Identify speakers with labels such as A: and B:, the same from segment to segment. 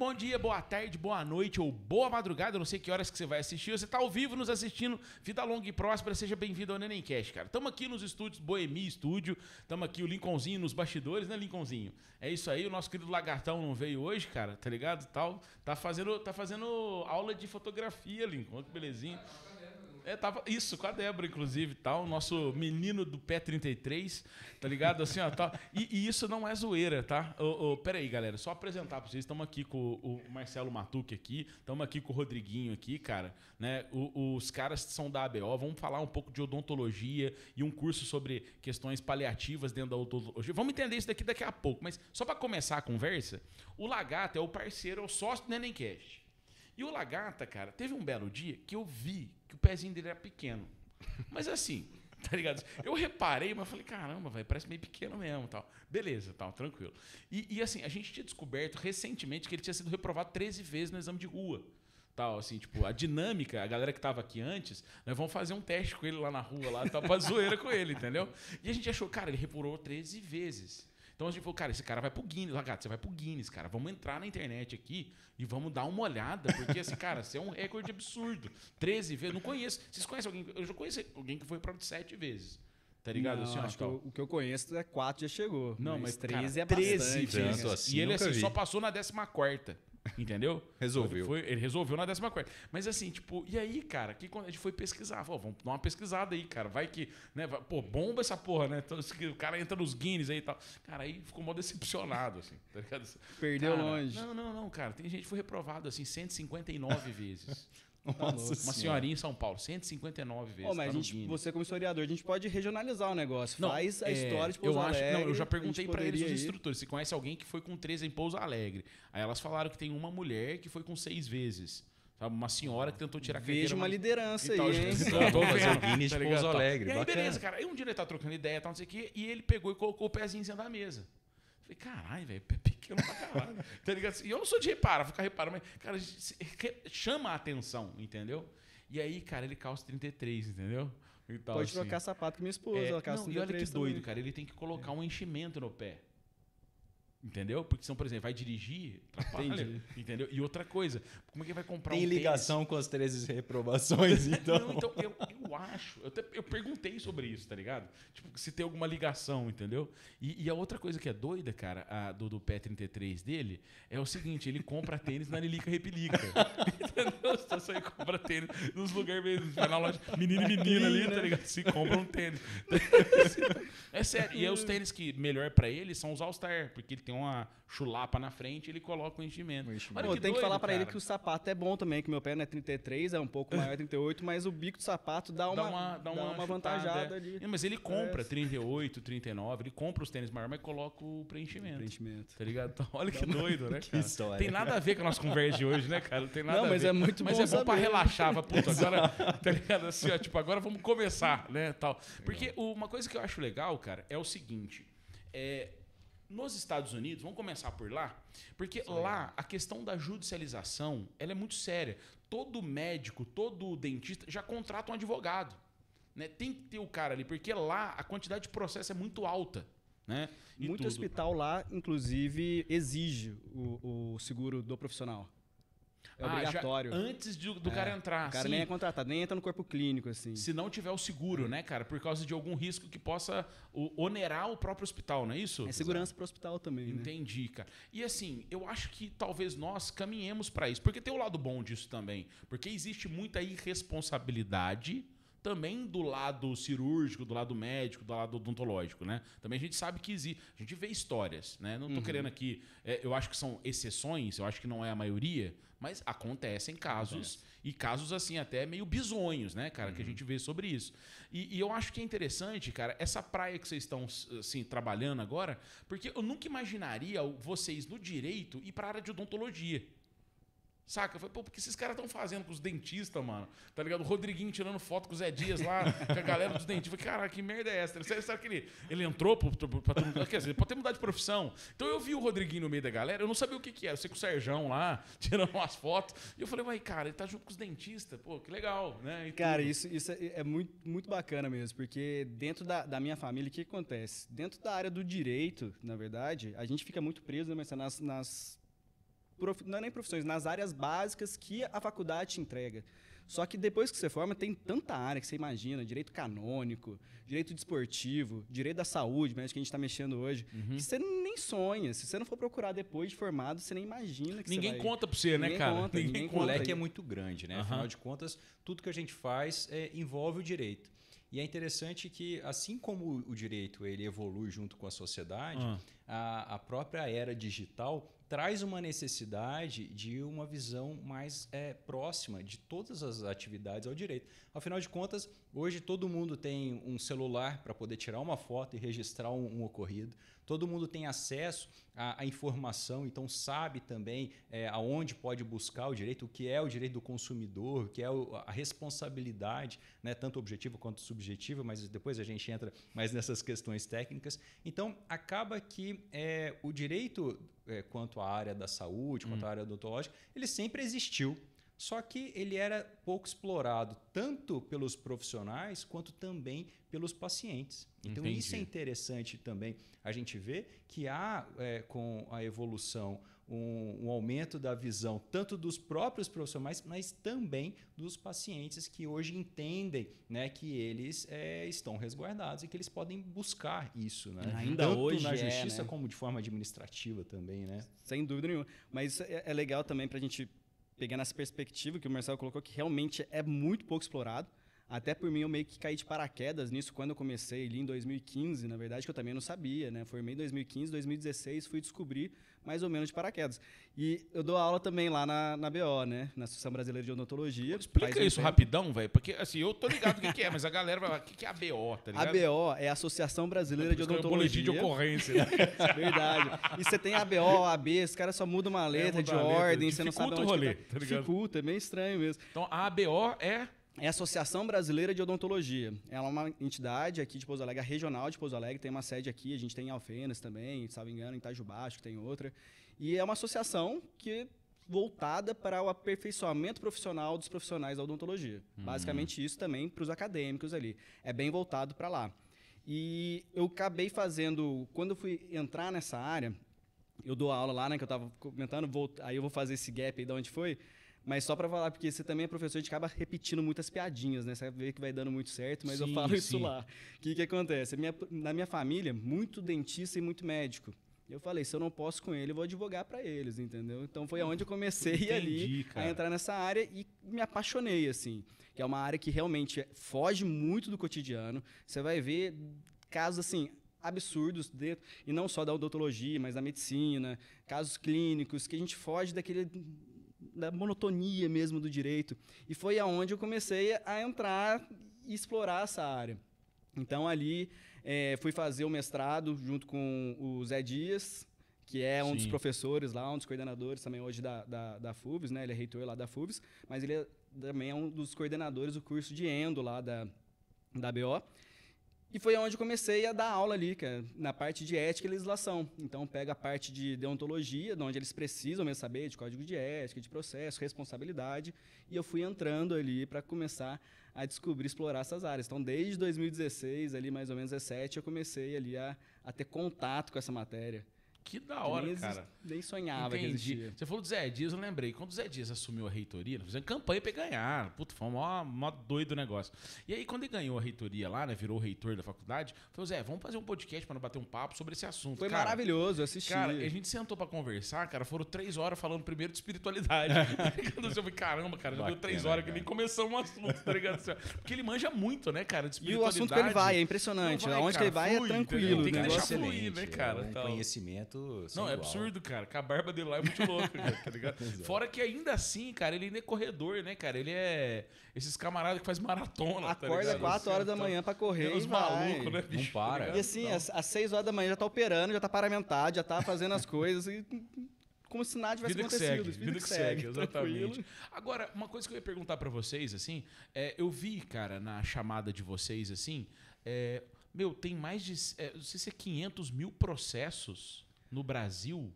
A: bom dia, boa tarde, boa noite ou boa madrugada. Eu não sei que horas que você vai assistir. Você está ao vivo nos assistindo. Vida longa e próspera. Seja bem-vindo ao Nenemcast, cara. Estamos aqui nos estúdios Boemi Estúdio. Estamos aqui o Lincolnzinho nos bastidores, né, Lincolnzinho? É isso aí. O nosso querido Lagartão não veio hoje, cara. Tá ligado? Tal. Tá fazendo, tá fazendo aula de fotografia, Lincoln. Que belezinha. É, tava isso, com a Débora, inclusive, tal, tá? nosso menino do pé 33, tá ligado? Assim, ó, tá. E, e isso não é zoeira, tá? Ô, ô, peraí, galera, só apresentar pra vocês. Estamos aqui com o, Marcelo Matuque aqui, estamos aqui com o Rodriguinho aqui, cara. Né? O, os caras são da ABO, vamos falar um pouco de odontologia e um curso sobre questões paliativas dentro da odontologia. Vamos entender isso daqui daqui a pouco, mas só para começar a conversa, o Lagata é o parceiro, é o sócio do Nenencast. E o Lagata, cara, teve um belo dia que eu vi que o pezinho dele era pequeno. Mas assim, tá ligado? Eu reparei, mas falei, caramba, velho, parece meio pequeno mesmo tal. Beleza, tal, tranquilo. E, e, assim, a gente tinha descoberto recentemente que ele tinha sido reprovado 13 vezes no exame de rua. Tal, assim, tipo, a dinâmica, a galera que tava aqui antes, nós vamos fazer um teste com ele lá na rua, lá, tá pra zoeira com ele, entendeu? E a gente achou, cara, ele reprovou 13 vezes. Então a gente falou, cara, esse cara vai pro Guinness, lagarto, você vai pro Guinness, cara. Vamos entrar na internet aqui e vamos dar uma olhada, porque assim, cara, você é um recorde absurdo. 13 vezes, não conheço. Vocês conhecem alguém? Eu já conheci alguém que foi para 7 vezes. Tá ligado? Não, assim, acho que eu,
B: o que eu conheço é
A: 4 já chegou. Não, mas, mas 13 cara, é 13 bastante. Vezes. Né? Assim, e ele assim, vi. só passou na 14 quarta. Entendeu? Resolveu. Foi, ele resolveu na 14. Mas assim, tipo, e aí, cara, que quando a gente foi pesquisar, falou, vamos dar uma pesquisada aí, cara. Vai que, né? Vai, pô, bomba essa porra, né? Então, o cara entra nos Guinness aí e tal. Cara, aí ficou mal decepcionado, assim, tá ligado? Perdeu cara, longe. Não, não, não, cara. Tem gente que foi reprovado, assim, 159 vezes. Tá Nossa uma senhorinha em São Paulo, 159 vezes. Oh, mas tá gente,
B: você, como historiador, a gente pode regionalizar o negócio. Não, Faz a é, história de Pouso eu Alegre. Acho, não, eu já perguntei para eles, os instrutores,
A: se conhece alguém que foi com 13 em Pouso Alegre. Aí elas falaram que tem uma mulher que foi com seis vezes. Uma senhora que tentou tirar a carteira. Veja uma mas... liderança tal, aí, hein? Tentou fazer Guinness tá de Pouso Alegre. E aí, beleza, cara. Aí um dia ele tá trocando ideia e tal, não sei o quê, e ele pegou e colocou o pezinho em cima da mesa. Falei, caralho, velho, tá E eu não sou de reparar, ficar reparando, mas, cara, chama a atenção, entendeu? E aí, cara, ele calça 33, entendeu? Tal, então, Pode assim, trocar sapato com minha esposa, é, ela calça não, 33. E olha que doido, também. cara, ele tem que colocar é. um enchimento no pé. Entendeu? Porque são, por exemplo, vai dirigir, atrapalha, entendeu? E outra coisa, como é que vai comprar Tem um ligação tênis? com as 13 reprovações, então. Não, então, eu, eu acho, eu, até, eu perguntei sobre isso, tá ligado? Tipo, se tem alguma ligação, entendeu? E, e a outra coisa que é doida, cara, a, do, do pé 33 dele, é o seguinte, ele compra tênis na Lilica Repelica. entendeu? Então, você compra tênis nos lugares mesmo, vai na loja, menino e menina ali, tá ligado? Se compra um tênis. é sério, e é os tênis que melhor para ele são os All-Star, porque ele tem tem uma chulapa na frente, ele coloca o enchimento. Olha, Pô, que tem que falar para ele que o
B: sapato é bom também, que meu pé não é 33, é um pouco maior, é 38, mas o bico do sapato dá uma, dá uma, dá uma, dá uma é. avantajada ali. Não,
A: mas ele compra é. 38, 39, ele compra os tênis maiores, mas coloca o preenchimento. O preenchimento. Tá ligado? Então, olha tá que doido, né, né, que História. Tem nada a ver com a nossa conversa de hoje, né, cara? Não tem nada não, mas a ver. é muito mas bom. Mas é bom para relaxar, pra, agora, tá ligado? Assim, ó, tipo, agora vamos começar, né, tal. Porque uma coisa que eu acho legal, cara, é o seguinte, é, nos Estados Unidos, vamos começar por lá, porque Sim. lá a questão da judicialização ela é muito séria. Todo médico, todo dentista já contrata um advogado. Né? Tem que ter o cara ali, porque lá a quantidade de processo é muito alta. Né?
B: Muito tudo. hospital lá, inclusive, exige o, o seguro do profissional. É ah, obrigatório. Já, antes do, do é, cara entrar. O cara nem é
A: contratado, nem entra no corpo clínico, assim. Se não tiver o seguro, né, cara? Por causa de algum risco que possa onerar o próprio hospital, não é isso? É segurança para o hospital também. Né? Entendi, né? cara. E assim, eu acho que talvez nós caminhemos para isso. Porque tem o um lado bom disso também. Porque existe muita irresponsabilidade também do lado cirúrgico, do lado médico, do lado odontológico, né? Também a gente sabe que existe, a gente vê histórias, né? Não tô uhum. querendo aqui, é, eu acho que são exceções, eu acho que não é a maioria, mas acontecem casos e casos assim até meio bizonhos, né, cara, uhum. que a uhum. gente vê sobre isso. E, e, eu acho que é interessante, cara, essa praia que vocês estão assim trabalhando agora, porque eu nunca imaginaria vocês no direito ir para a área de odontologia. Saca? Eu falei, pô, porque esses caras estão fazendo com os dentistas, mano? Tá ligado? O Rodriguinho tirando foto com o Zé Dias lá, com a galera dos dentistas. Eu falei, cara, que merda é essa? Sabe, sabe que ele, ele entrou pro, pro, pra Quer dizer, ter mudado de profissão. Então eu vi o Rodriguinho no meio da galera, eu não sabia o que que era. Eu sei que o Serjão lá, tirando umas fotos. E eu falei, mas cara, ele tá junto com os dentistas. Pô, que legal, né? E cara, isso,
B: isso é, é muito, muito bacana mesmo, porque dentro da, da minha família, o que, que acontece? Dentro da área do direito, na verdade, a gente fica muito preso, né, mas tá nas, nas prof... não é nem profissões, nas áreas básicas que a faculdade te entrega. Só que depois que você forma, tem tanta área que você imagina: direito canônico, direito desportivo, direito da saúde, mas né, que a gente está mexendo hoje, uhum. que você nem sonha. Se você não for procurar depois de formado, você nem imagina que Ninguém você vai... conta para você, né, ninguém né, cara? Conta, ninguém, ninguém conta. O leque é muito
C: grande, né? Uhum. Afinal de contas, tudo que a gente faz é, envolve o direito. E é interessante que, assim como o direito ele evolui junto com a sociedade, uhum. a, a própria era digital traz uma necessidade de uma visão mais é, próxima de todas as atividades ao direito. Afinal de contas, hoje todo mundo tem um celular para poder tirar uma foto e registrar um, um ocorrido todo mundo tem acesso à, à informação, então sabe também é, aonde pode buscar o direito, o que é o direito do consumidor, o que é o, a responsabilidade, né, tanto objetiva quanto subjetiva, mas depois a gente entra mais nessas questões técnicas. Então, acaba que é, o direito é, quanto à área da saúde, quanto hum. à área odontológica, ele sempre existiu. Só que ele era pouco explorado tanto pelos profissionais quanto também pelos pacientes. Então Entendi. isso é interessante também. A gente ver que há é, com a evolução um, um, aumento da visão tanto dos próprios profissionais, mas também dos pacientes que hoje entendem né, que eles é, estão resguardados e que eles podem buscar isso, né? Ainda tanto hoje na justiça é, né? como de forma administrativa também, né? Sem
B: dúvida nenhuma. Mas é, é legal também para a gente pegando essa perspectiva que o Marcelo colocou, que realmente é muito pouco explorado. Até por mim, eu meio que caí de paraquedas nisso quando eu comecei ali em 2015, na verdade, que eu também não sabia, né? Formei em 2015, 2016, fui descobrir mais ou menos de paraquedas. E eu dou aula também lá na, na BO, né? Na Associação Brasileira de Odontologia. Explica isso tempo.
A: rapidão, velho, porque assim, eu tô ligado o que, que, é, mas a galera vai falar, o que, que é a BO, tá ligado? A BO
B: é a Associação Brasileira é, de Odontologia. É um boletim de ocorrência. Né? verdade. E você tem a BO, a AB, os caras só mudam uma é, letra é, muda de ordem, letra. você não sabe onde o rolê, tá. tá ligado? Dificulta, é meio estranho mesmo. Então, a ABO é é a Associação Brasileira de Odontologia. Ela é uma entidade aqui de Pouso Alegre, regional de Pouso Alegre, tem uma sede aqui, a gente tem em Alfenas também, se não me engano, em Itajubá, acho que tem outra. E é uma associação que voltada para o aperfeiçoamento profissional dos profissionais da odontologia. Uhum. Basicamente isso também para os acadêmicos ali. É bem voltado para lá. E eu acabei fazendo, quando eu fui entrar nessa área, eu dou aula lá, né, que eu estava comentando, vou, aí eu vou fazer esse gap aí de onde foi. Mas só para falar, porque você também é professor, a gente acaba repetindo muitas piadinhas, né? Você vê que vai dando muito certo, mas sim, eu falo sim. isso lá. O que, que acontece? Minha, na minha família, muito dentista e muito médico. Eu falei, se eu não posso com ele, eu vou advogar para eles, entendeu? Então foi aonde eu comecei Entendi, ali cara. a entrar nessa área e me apaixonei, assim. Que é uma área que realmente foge muito do cotidiano. Você vai ver casos, assim, absurdos dentro, e não só da odontologia, mas da medicina, casos clínicos, que a gente foge daquele da monotonia mesmo do direito. E foi aonde eu comecei a entrar e explorar essa área. Então ali é, fui fazer o mestrado junto com o Zé Dias, que é um Sim. dos professores lá, um dos coordenadores também hoje da, da, da FUVES, né? Ele é reitor lá da FUVES, mas ele é, também é um dos coordenadores do curso de Endo lá da, da BO. E foi onde comecei a dar aula ali, cara, é na parte de ética e legislação. Então, pega a parte de deontologia, de onde eles precisam mesmo saber, de código de ética, de processo, responsabilidade. E eu fui entrando ali para começar a descobrir, explorar essas áreas. Então, desde 2016, ali mais ou menos 17, eu comecei ali a, a ter
A: contato com essa matéria. Que da hora, cara. Nem sonhava Entendi. Você falou do Zé Dias, eu lembrei. Quando o Zé Dias assumiu a reitoria, nós fizemos campanha pra ganhar. Puto, foi uma mó doido o negócio. E aí, quando ele ganhou a reitoria lá, né? Virou reitor da faculdade, falou, Zé, vamos fazer um podcast para bater um papo sobre esse assunto. Foi cara, maravilhoso, assisti. Cara, a gente sentou para conversar, cara, foram três horas falando primeiro de espiritualidade. quando tá eu falei, caramba, cara, já deu três horas cara. que nem começou um assunto, tá ligado? Assim, Porque ele manja muito, né, cara? De espiritualidade. E o assunto que ele vai, é impressionante. Vai, Onde cara, ele vai é tranquilo. Tem que né? deixar é fluir, né, cara? É, um então. conhecimento muito. Não, é absurdo, cara. Com a barba dele lá é muito louco, cara, tá ligado? Fora que ainda assim, cara, ele ainda é corredor, né, cara? Ele é. Esses camaradas que faz maratona, tá Acorda tá 4 horas da então, manhã pra correr. Os malucos, né, bicho? Não para. Tá e assim, então...
B: às, 6 horas da manhã já tá operando, já tá paramentado, já tá fazendo as coisas e como se nada tivesse vida acontecido. Que segue, vida, vida que, segue, segue exatamente.
A: Agora, uma coisa que eu ia perguntar para vocês, assim, é, eu vi, cara, na chamada de vocês, assim, é, meu, tem mais de, é, não sei se é 500 mil processos no Brasil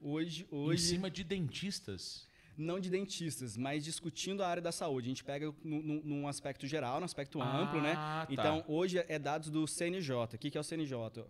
B: hoje, hoje em cima
A: de dentistas?
B: Não de dentistas, mas discutindo a área da saúde. A gente pega num aspecto geral, num aspecto ah, amplo, né? Tá. Então, hoje é dados do CNJ. O que, que é o CNJ?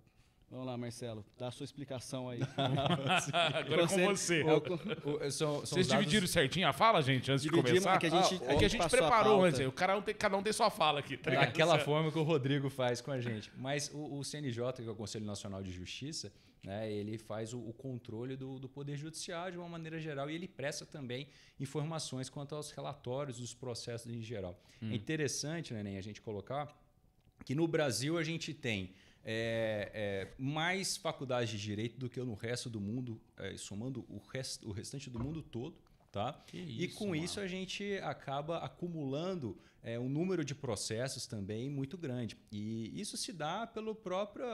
B: Vamos lá, Marcelo, dá a sua explicação aí. Agora é com você. É o, o, o, é, são, são Vocês
A: dados... dividiram certinho a fala, gente, antes Dividimos, de começar? É que a gente, ah, é que a gente preparou a antes. O cara, tem, cada um tem sua fala aqui. Tá Daquela forma
C: que o Rodrigo faz com a gente. Mas o, CNJ, que é o Conselho Nacional de Justiça, né, ele faz o, controle do, do Poder Judiciário de uma maneira geral e ele presta também informações quanto aos relatórios dos processos em geral. Hum. É interessante, né, Neném, a gente colocar que no Brasil a gente tem é, é, mais faculdades de direito do que no resto do mundo, é, somando o, rest, o restante do mundo todo. Tá? Isso, e com mano. isso a gente acaba acumulando é, um número de processos também muito grande. E isso se dá pela própria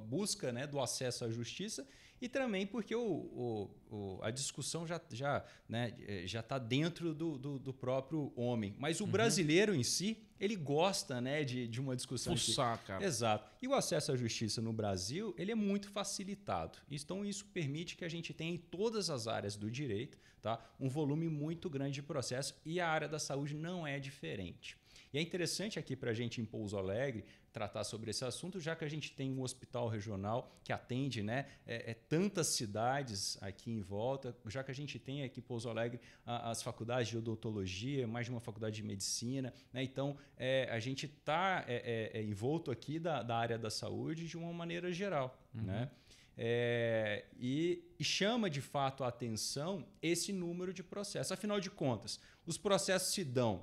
C: busca né, do acesso à justiça e também porque o, o, o a discussão já está já, né, eh, já está dentro do, do, do, próprio homem. Mas o uhum. brasileiro em si, ele gosta né, de, de uma discussão. Fuçar, Exato. E o acesso à justiça no Brasil ele é muito facilitado. Então, isso permite que a gente tenha em todas as áreas do direito tá, um volume muito grande de processo e a área da saúde não é diferente. E é interessante aqui para a gente em Pouso Alegre tratar sobre esse assunto, já que a gente tem um hospital regional que atende né, é, é tantas cidades aqui em volta, já que a gente tem aqui em Pouso Alegre a, as faculdades de odontologia, mais de uma faculdade de medicina, né? então é, a gente está é, é, é envolto aqui da, da, área da saúde de uma maneira geral. Uhum. Né? É, e, e, chama de fato a atenção esse número de processos. Afinal de contas, os processos se dão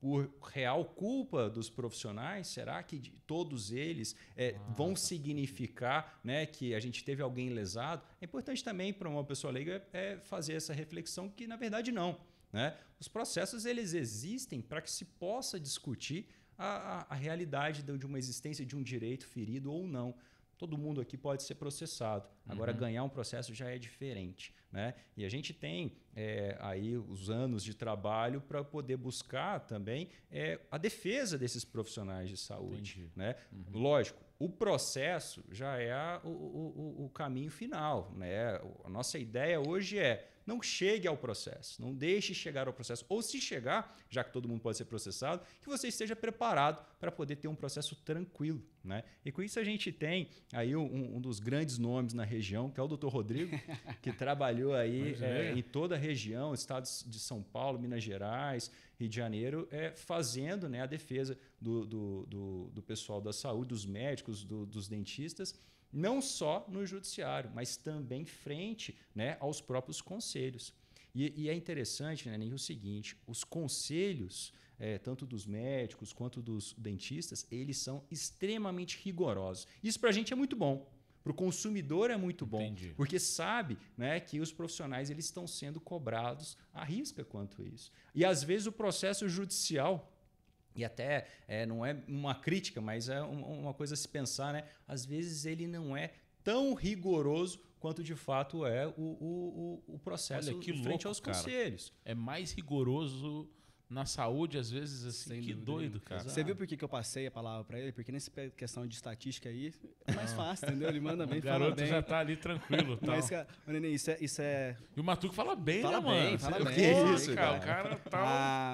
C: por real culpa dos profissionais? Será que todos eles é, ah, vão tá. significar né, que a gente teve alguém lesado? É importante também para uma pessoa leiga é fazer essa reflexão que, na verdade, não. Né? Os processos eles existem para que se possa discutir a, a, a realidade de uma existência de um direito ferido ou não todo mundo aqui pode ser processado. Agora, uhum. ganhar um processo já é diferente. Né? E a gente tem é, aí os anos de trabalho para poder buscar também é, a defesa desses profissionais de saúde. Né? Uhum. Lógico, o processo já é a, o, o, o, caminho final. Né? A nossa ideia hoje é não chegue ao processo, não deixe chegar ao processo. Ou se chegar, já que todo mundo pode ser processado, que você esteja preparado para poder ter um processo tranquilo. Né? E com isso a gente tem aí um, um dos grandes nomes na região, que é o doutor Rodrigo, que trabalhou aí eh, é, em toda a região, estados de São Paulo, Minas Gerais, Rio de Janeiro, é, fazendo né, a defesa do, do, do, do pessoal da saúde, dos médicos, do, dos dentistas, não só no judiciário, mas também frente né, aos próprios conselhos. E, e, é interessante, né, nem o seguinte: os conselhos, é, tanto dos médicos quanto dos dentistas, eles são extremamente rigorosos. Isso para a gente é muito bom. Para o consumidor é muito bom, Entendi. porque sabe né, que os profissionais eles estão sendo cobrados a risca quanto isso. E às vezes o processo judicial e até é, não é uma crítica, mas é uma coisa a se pensar, né? Às vezes ele não é
A: tão rigoroso quanto de fato é o, o, o processo Olha, que frente louco, aos cara. conselhos. É mais rigoroso na saúde, às vezes, assim, Sem que dúvida. doido, cara. Exato. Você
B: viu por que, eu passei a palavra para ele? Porque nessa questão de estatística aí, é mais ah. fácil, entendeu? Ele manda bem, o garoto bem. já tá ali tranquilo. tal. Mas, cara, é, neném, isso é, isso é... E o Matuco fala bem, fala né, bem, mano? Fala bem, fala é bem. isso, cara? O cara tá...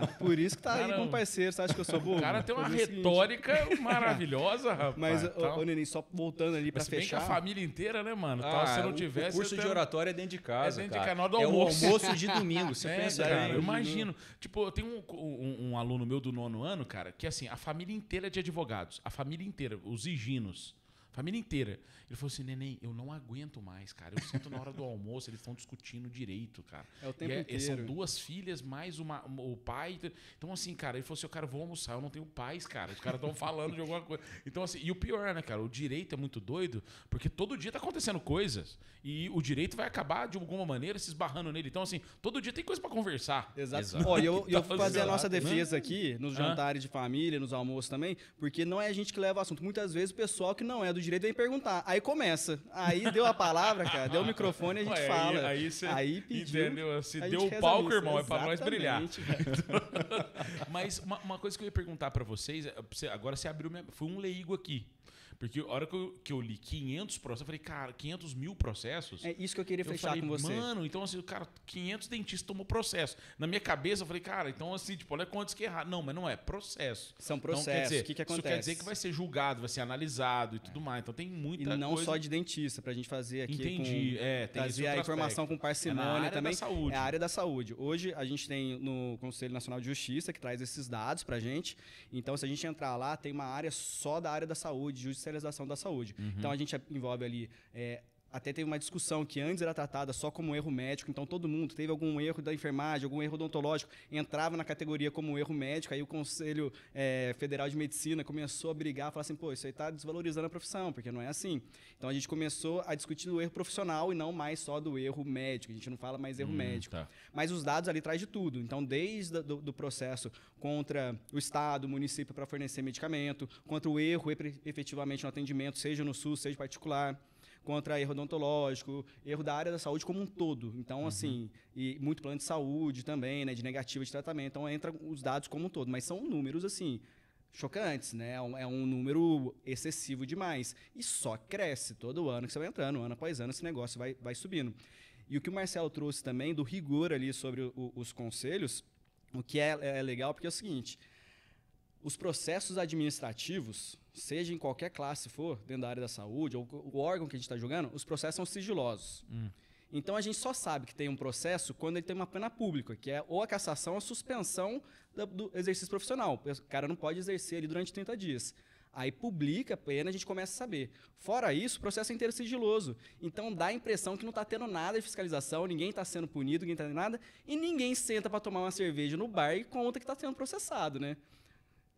B: Ah, por isso que tá aí com parceiro, você acha que eu sou burro? O cara tem uma retórica seguinte. maravilhosa, rapaz. Mas, ô, tá.
A: neném, só voltando ali para fechar... Bem que a família inteira, né, mano? Ah, tal, se não tivesse... O curso de oratória é dentro de é casa, É dentro de almoço. É o almoço de domingo, você pensa, cara. Eu imagino. Tipo, eu tenho um um, um, aluno meu do nono ano, cara, que assim, a família inteira é de advogados, a família inteira, os higinos. Família inteira. Ele falou assim: neném, eu não aguento mais, cara. Eu sinto na hora do almoço, eles estão discutindo direito, cara. É o tempo é, inteiro. São duas filhas, mais uma, uma, o pai. Então, assim, cara, ele falou assim: eu cara, vou almoçar, eu não tenho paz, cara. Os caras estão falando de alguma coisa. Então, assim, e o pior, né, cara? O direito é muito doido, porque todo dia tá acontecendo coisas. E o direito vai acabar, de alguma maneira, se esbarrando nele. Então, assim, todo dia tem coisa para conversar. Exato. Exato. Ó, eu, eu tá vou fazer a nossa defesa aqui, nos jantares
B: de família, nos almoços também, porque não é a gente que leva o assunto. Muitas vezes o pessoal que não é do direito vem é perguntar. Aí começa. Aí deu a palavra, cara, deu o microfone e a gente Ué, fala. Aí, aí, aí pediu. Entendeu? Se deu o palco, irmão, é Exatamente. é para nós brilhar.
A: Mas uma, uma, coisa que eu ia perguntar para vocês, é, agora você abriu minha. Foi um leigo aqui. Porque a hora que eu, que eu li 500 processos, eu falei, cara, 500 mil processos. É isso que eu queria eu fechar falei, com você. Mano, então assim, cara, 500 dentistas tomou processo. Na minha cabeça, eu falei, cara, então assim, tipo, olha quantos que erraram. Não, mas não é, processo. São então, processos. Então, dizer, o que, que acontece? Isso quer dizer que vai ser julgado, vai ser analisado e tudo é. mais. Então tem muita E não coisa... só de dentista, pra gente fazer aqui. Entendi, com, é. Tem trazer a informação com parcimônia é área também. Da saúde. É
B: a área da saúde. Hoje a gente tem no Conselho Nacional de Justiça que traz esses dados pra gente. Então, se a gente entrar lá, tem uma área só da área da saúde, justiça especialização da saúde. Uhum. Então a gente envolve ali é, até teve uma discussão que antes era tratada só como erro médico, então todo mundo teve algum erro da enfermagem, algum erro odontológico, entrava na categoria como erro médico, aí o Conselho é, Federal de Medicina começou a brigar, falar assim, pô, isso aí está desvalorizando a profissão, porque não é assim. Então a gente começou a discutir do erro profissional e não mais só do erro médico, a gente não fala mais erro hum, médico. Tá. Mas os dados ali trazem de tudo, então desde do, do processo contra o Estado, o município para fornecer medicamento, contra o erro efetivamente no atendimento, seja no SUS, seja particular, contra erro odontológico, erro da área da saúde como um todo. Então, uhum. assim, e muito plano de saúde também, né, de negativa de tratamento. Então, entra os dados como um todo, mas são números, assim, chocantes, né? É um, é um número excessivo demais. E só cresce todo ano que você vai entrando, ano após ano, esse negócio vai, vai subindo. E o que o Marcelo trouxe também do rigor ali sobre o, os conselhos, o que é, é legal, porque é o seguinte: os processos administrativos seja em qualquer classe for, dentro da área da saúde, ou o órgão que a gente está julgando, os processos são sigilosos. Hum. Então a gente só sabe que tem um processo quando ele tem uma pena pública, que é ou a cassação ou a suspensão do exercício profissional. O cara não pode exercer ali durante 30 dias. Aí publica a pena, a gente começa a saber. Fora isso, o processo é inteiro sigiloso. Então dá a impressão que não está tendo nada de fiscalização, ninguém está sendo punido, ninguém está nada, e ninguém senta para tomar uma cerveja no bar e conta que está sendo processado, né?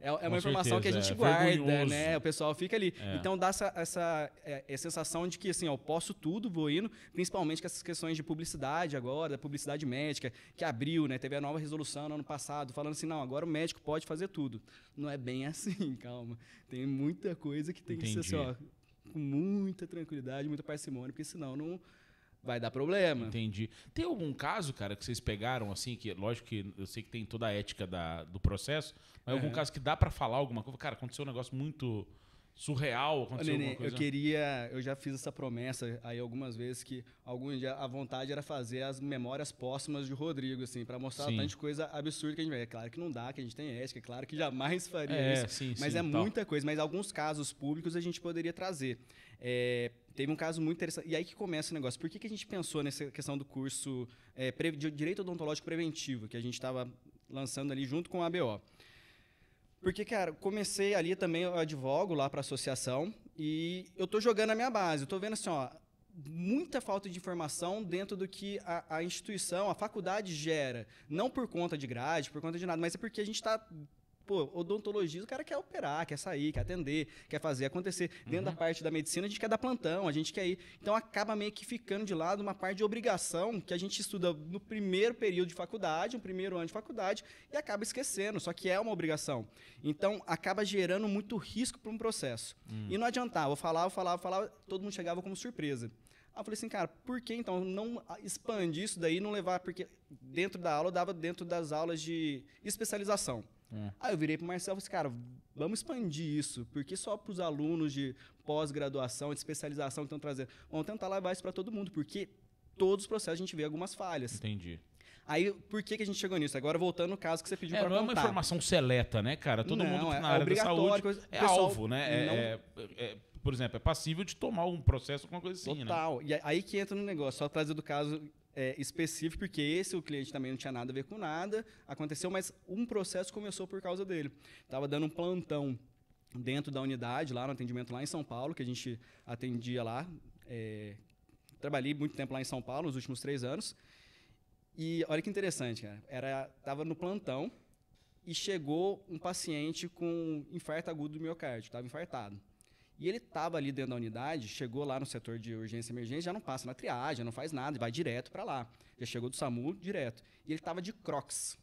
B: É, é uma Com informação certeza, que a gente é. guarda, né? Vergonhoso. né? O pessoal fica ali. É. Então dá essa, essa é, é, sensação de que, assim, ó, eu posso tudo, vou indo, principalmente com essas questões de publicidade agora, da publicidade médica, que abriu, né? Teve a nova resolução no ano passado, falando assim, não, agora o médico pode fazer tudo. Não é bem assim, calma. Tem muita coisa que tem Entendi. que ser assim, ó, com muita tranquilidade, muita
A: parcimônia, porque senão não, vai dar problema. Entendi. Tem algum caso, cara, que vocês pegaram, assim, que lógico que eu sei que tem toda a ética da, do processo, mas é. algum caso que dá para falar alguma coisa? Cara, aconteceu um negócio muito surreal, aconteceu Ô, Nenê, coisa? Eu
B: queria, eu já fiz essa promessa aí algumas vezes que algum dia a vontade era fazer as memórias póximas de Rodrigo, assim, para mostrar tanta coisa absurda que a gente vê. É claro que não dá, que a gente tem ética, é claro que jamais faria é, isso. Sim, mas sim, é muita coisa, mas alguns casos públicos a gente poderia trazer. É, teve um caso muito interessante. E aí que começa o negócio. Por que, que a gente pensou nessa questão do curso é, de Direito Odontológico Preventivo, que a gente estava lançando ali junto com a ABO? Porque, cara, comecei ali também, eu advogo lá para a associação e eu estou jogando a minha base. Eu vendo assim, ó, muita falta de informação dentro do que a, a instituição, a faculdade gera. Não por conta de grade, por conta de nada, mas é porque a gente está pô, odontologia, o cara quer operar, quer sair, quer atender, quer fazer acontecer. Dentro da uhum. parte da medicina, a gente quer dar plantão, a gente quer ir. Então acaba meio que ficando de lado uma parte de obrigação que a gente estuda no primeiro período de faculdade, no primeiro ano de faculdade, e acaba esquecendo, só que é uma obrigação. Então acaba gerando muito risco para um processo. Uhum. E não adiantava, ah, eu falava, eu falava, eu falava, todo mundo chegava como surpresa. Aí eu falei assim, cara, por que então não expandir isso daí, não levar, porque dentro da aula eu dava dentro das aulas de especialização. É. Aí eu virei pro Marcelo e falei, assim, cara, vamos expandir isso, porque só para os alunos de pós-graduação, de especialização que estão trazendo. Vamos tentar levar isso para todo mundo, porque todos os processos a gente vê algumas falhas. Entendi. Aí, por
A: que, que a gente chegou nisso? Agora, voltando no caso que você pediu é, para não é uma informação seleta, né, cara? Todo não, mundo é, na área é da saúde coisa, é alvo, né? É, não... É, é, por exemplo, é passível de tomar um processo, alguma coisa assim, Total.
B: né? Total. E aí que entra no negócio, só trazer do caso é, específico, porque esse o cliente também não tinha nada a ver com nada, aconteceu, mas um processo começou por causa dele. Estava dando um plantão dentro da unidade, lá no atendimento lá em São Paulo, que a gente atendia lá. É, trabalhei muito tempo lá em São Paulo, nos últimos três anos. E olha que interessante, cara. Era, tava no plantão e chegou um paciente com infarto agudo do miocárdio, estava infartado. E ele estava ali dentro da unidade, chegou lá no setor de urgência e emergência, já não passa na triagem, não faz nada, vai direto para lá. Já chegou do SAMU direto. E ele estava de Crocs.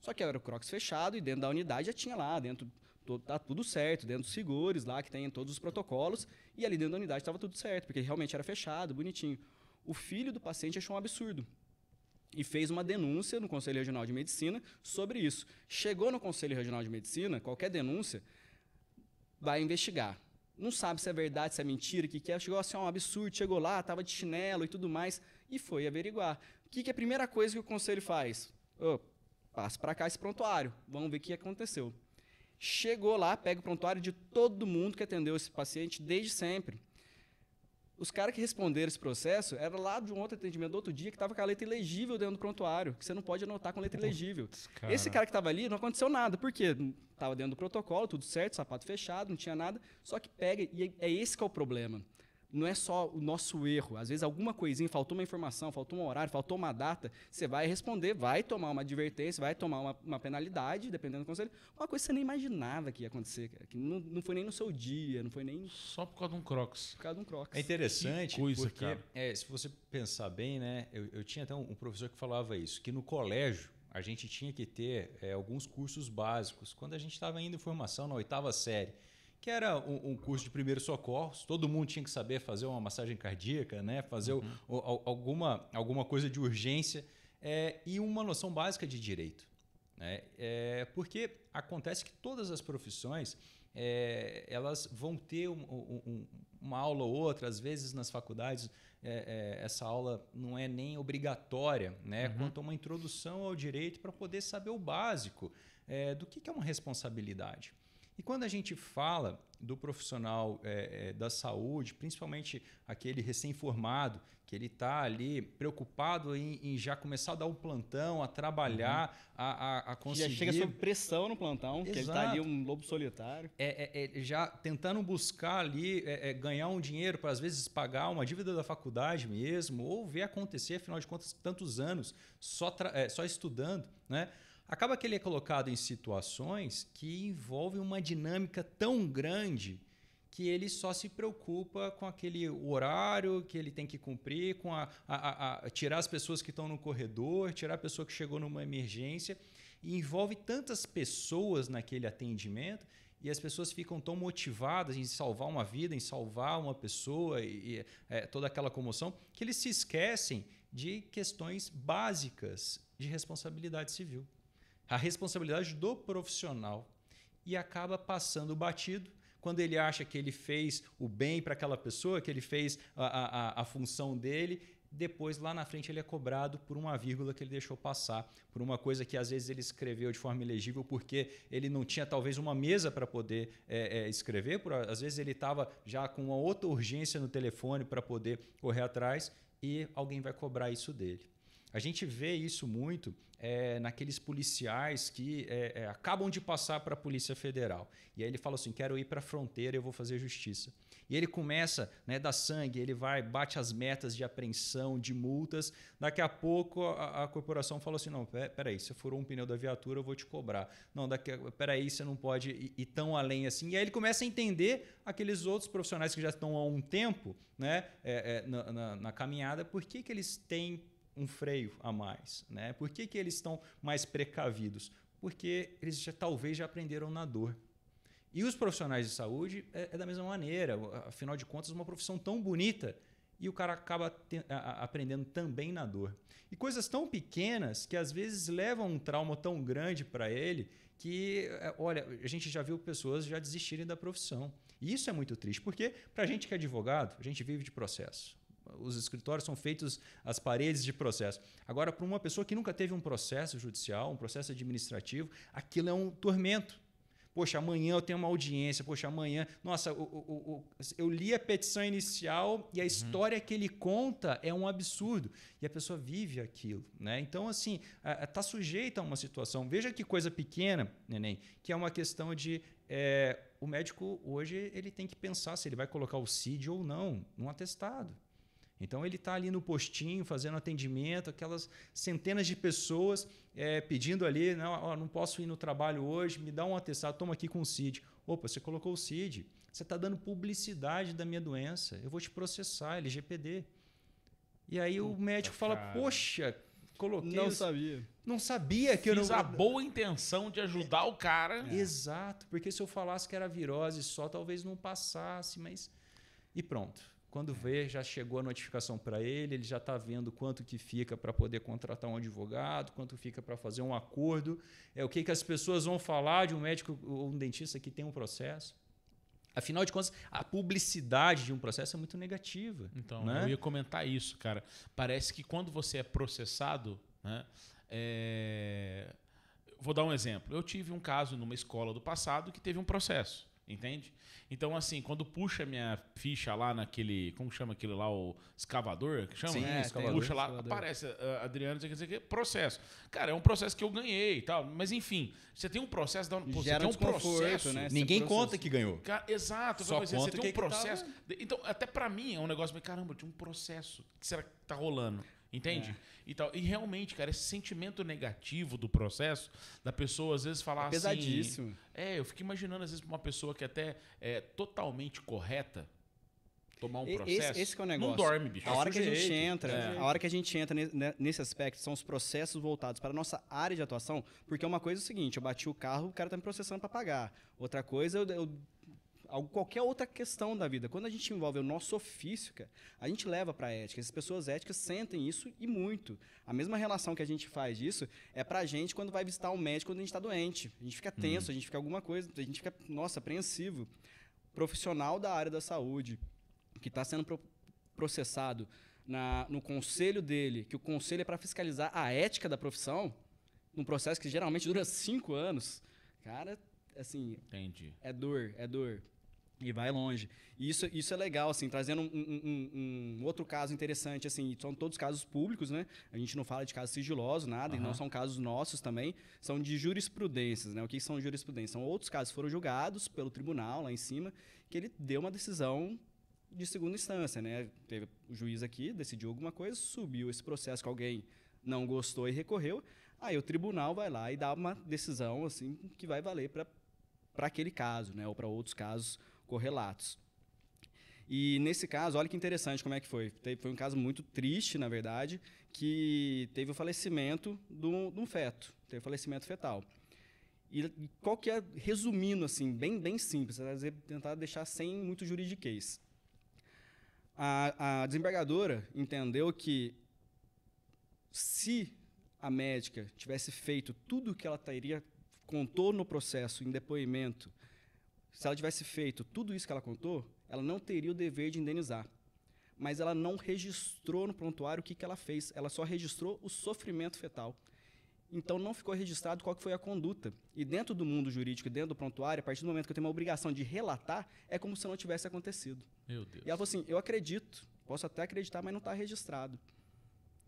B: Só que era o Crocs fechado e dentro da unidade já tinha lá, dentro tá tudo certo, dentro dos segures lá que tem todos os protocolos, e ali dentro da unidade estava tudo certo, porque realmente era fechado, bonitinho. O filho do paciente achou um absurdo e fez uma denúncia no Conselho Regional de Medicina sobre isso. Chegou no Conselho Regional de Medicina, qualquer denúncia vai investigar não sabe se é verdade, se é mentira, o que, que é. Chegou assim, ó, um absurdo, chegou lá, tava de chinelo e tudo mais, e foi averiguar. O que, que é a primeira coisa que o conselho faz? Oh, passa para cá esse prontuário, vamos ver o que aconteceu. Chegou lá, pega o prontuário de todo mundo que atendeu esse paciente desde sempre. Os caras que responderam esse processo era lá de um outro atendimento do outro dia que tava com a letra ilegível dentro do prontuário, que você não pode anotar com letra ilegível. Cara. Esse cara que tava ali não aconteceu nada, porque tava dentro do protocolo, tudo certo, sapato fechado, não tinha nada, só que pega e é, é esse que é o problema não é só o nosso erro. Às vezes alguma coisinha, faltou uma informação, faltou um horário, faltou uma data, você vai responder, vai tomar uma advertência, vai tomar uma, uma penalidade, dependendo do conselho. Uma coisa que você nem imaginava que ia acontecer, cara, que não, não foi nem no seu dia, não foi nem... Só por causa de um crocs. Por causa de um crocs.
C: É interessante, que coisa, porque é, se você pensar bem, né? Eu, eu tinha até um, professor que falava isso, que no colégio, a gente tinha que ter é, alguns cursos básicos. Quando a gente estava indo em formação na oitava série, que era um, um, curso de primeiros socorros. Todo mundo tinha que saber fazer uma massagem cardíaca, né? fazer uhum. o, o, alguma, alguma coisa de urgência é, e uma noção básica de direito. Né? É, porque acontece que todas as profissões é, elas vão ter um, um, uma aula ou outra, às vezes nas faculdades é, é, essa aula não é nem obrigatória, né? Uhum. quanto a uma introdução ao direito para poder saber o básico é, do que, que é uma responsabilidade. E quando a gente fala do profissional é, é da saúde, principalmente aquele recém-formado, que ele está ali preocupado em, em, já começar a dar o um plantão, a trabalhar, uhum. a, a, a, conseguir. Já chega sob
B: pressão no plantão, Exato. que ele está ali
C: um lobo solitário. É, é, é já tentando buscar ali é, ganhar um dinheiro para, às vezes, pagar uma dívida da faculdade mesmo, ou ver acontecer, afinal de contas, tantos anos só, só estudando, né? acaba que ele é colocado em situações que envolvem uma dinâmica tão grande que ele só se preocupa com aquele horário que ele tem que cumprir, com a, a, a, a tirar as pessoas que estão no corredor, tirar a pessoa que chegou numa emergência, e envolve tantas pessoas naquele atendimento e as pessoas ficam tão motivadas em salvar uma vida, em salvar uma pessoa e, e é, toda aquela comoção, que eles se esquecem de questões básicas de responsabilidade civil a responsabilidade do profissional e acaba passando batido quando ele acha que ele fez o bem para aquela pessoa, que ele fez a, a, a, função dele. Depois, lá na frente, ele é cobrado por uma vírgula que ele deixou passar, por uma coisa que às vezes ele escreveu de forma ilegível porque ele não tinha talvez uma mesa para poder é, é, escrever, por, às vezes ele estava já com uma outra urgência no telefone para poder correr atrás e alguém vai cobrar isso dele. A gente vê isso muito é, naqueles policiais que é, é, acabam de passar para a Polícia Federal. E aí ele fala assim: quero ir para a fronteira, eu vou fazer justiça. E ele começa, né, dá sangue, ele vai, bate as metas de apreensão, de multas. Daqui a pouco a, a corporação fala assim: não, peraí, você furou um pneu da viatura, eu vou te cobrar. Não, daqui a, peraí, você não pode ir, ir tão além assim. E aí ele começa a entender aqueles outros profissionais que já estão há um tempo né, é, é, na, na, na caminhada, por que, que eles têm um freio a mais. Né? Por que, que eles estão mais precavidos? Porque eles já, talvez já aprenderam na dor. E os profissionais de saúde é, é da mesma maneira. Afinal de contas, uma profissão tão bonita e o cara acaba aprendendo também na dor. E coisas tão pequenas que às vezes levam um trauma tão grande para ele que, é, olha, a gente já viu pessoas já desistirem da profissão. E isso é muito triste, porque para a gente que é advogado, a gente vive de processo os escritórios são feitos as paredes de processo. Agora, para uma pessoa que nunca teve um processo judicial, um processo administrativo, aquilo é um tormento. Poxa, amanhã eu tenho uma audiência, poxa, amanhã. Nossa, o, o, o, eu li a petição inicial e a uhum. história que ele conta é um absurdo. E a pessoa vive aquilo, né? Então, assim, está sujeita a uma situação. Veja que coisa pequena, neném, que é uma questão de. É, o médico hoje ele tem que pensar se ele vai colocar o CID ou não num atestado. Então ele está ali no postinho fazendo atendimento, aquelas centenas de pessoas é, pedindo ali, não, né, não posso ir no trabalho hoje, me dá um atestado, toma aqui com o CID. Opa, você colocou o CID, você está dando publicidade da minha doença, eu vou te processar, LGPD. E aí
A: Puta o médico cara. fala, poxa,
C: coloquei. Não os... sabia. Não sabia que Fiz eu não. Fiz a boa
A: intenção de ajudar é. o cara. É. Exato, porque se eu falasse que era
C: virose só, talvez não passasse, mas. E pronto. Quando vê, já chegou a notificação para ele, ele já está vendo quanto que fica para poder contratar um advogado, quanto fica para fazer um acordo, é o que, que as pessoas vão falar de um médico ou um dentista que tem um processo.
A: Afinal de contas, a publicidade de um processo é muito negativa. Então, né? eu ia comentar isso, cara. Parece que quando você é processado, né, é... vou dar um exemplo. Eu tive um caso numa escola do passado que teve um processo. Entende? Então, assim, quando puxa minha ficha lá naquele. Como chama aquilo lá? O escavador? Que chama? Sim, é, escavador. Puxa lá, escavador. aparece uh, Adriano, não sei o que, sei o que, processo. Cara, é um processo que eu ganhei e tal. Mas, enfim, você tem um processo. Da, pô, Gera um processo. Né? Ninguém processo. conta
C: que ganhou. Cara,
A: exato. Só mas, conta você tem um processo. É que tava... Então, até para mim é um negócio. Caramba, tinha um processo. O que será que tá rolando? Entende? É. Então, e realmente, cara, esse sentimento negativo do processo, da pessoa às vezes falar é pesadíssimo. assim. É, eu fico imaginando, às vezes, uma pessoa que até é totalmente correta, tomar um processo. Esse, esse é o negócio. Não dorme, bicho. A é hora que a gente entra, é. a hora que
B: a gente entra nesse aspecto são os processos voltados para a nossa área de atuação, porque é uma coisa é o seguinte, eu bati o carro, o cara tá me processando para pagar. Outra coisa, eu, eu qualquer outra questão da vida. Quando a gente envolve o nosso ofício, cara, a gente leva para a ética. As pessoas éticas sentem isso e muito. A mesma relação que a gente faz disso é para a gente quando vai visitar um médico quando a gente está doente. A gente fica tenso, hum. a gente fica alguma coisa, a gente fica, nossa, apreensivo. Profissional da área da saúde que está sendo pro processado na, no conselho dele, que o conselho é para fiscalizar a ética da profissão, num processo que geralmente dura cinco anos, cara, assim. Entendi. É dor, é dor. E vai longe. E isso, isso é legal, assim, trazendo um, um, um, outro caso interessante, assim, são todos casos públicos, né? A gente não fala de casos sigilosos, nada, uhum. e não são casos nossos também, são de jurisprudências, né? O que são jurisprudências? São outros casos que foram julgados pelo tribunal lá em cima, que ele deu uma decisão de segunda instância, né? Teve o juiz aqui, decidiu alguma coisa, subiu esse processo com alguém não gostou e recorreu, aí o tribunal vai lá e dá uma decisão, assim, que vai valer para aquele caso, né? Ou para outros casos correlatos. E nesse caso, olha que interessante como é que foi. Foi um caso muito triste, na verdade, que teve o falecimento de um feto, teve o falecimento fetal. E qual que é, resumindo assim, bem, bem simples, tentar deixar sem muito juridiquês. A, a desembargadora entendeu que se a médica tivesse feito tudo o que ela teria, contou no processo, em depoimento, se ela tivesse feito tudo isso que ela contou, ela não teria o dever de indenizar. Mas ela não registrou no prontuário o que, que ela fez, ela só registrou o sofrimento fetal. Então não ficou registrado qual foi a conduta. E dentro do mundo jurídico, dentro do prontuário, a partir do momento que eu tenho uma obrigação de relatar, é como se não tivesse acontecido. Meu Deus. E ela falou assim: eu acredito, posso até acreditar, mas não está registrado.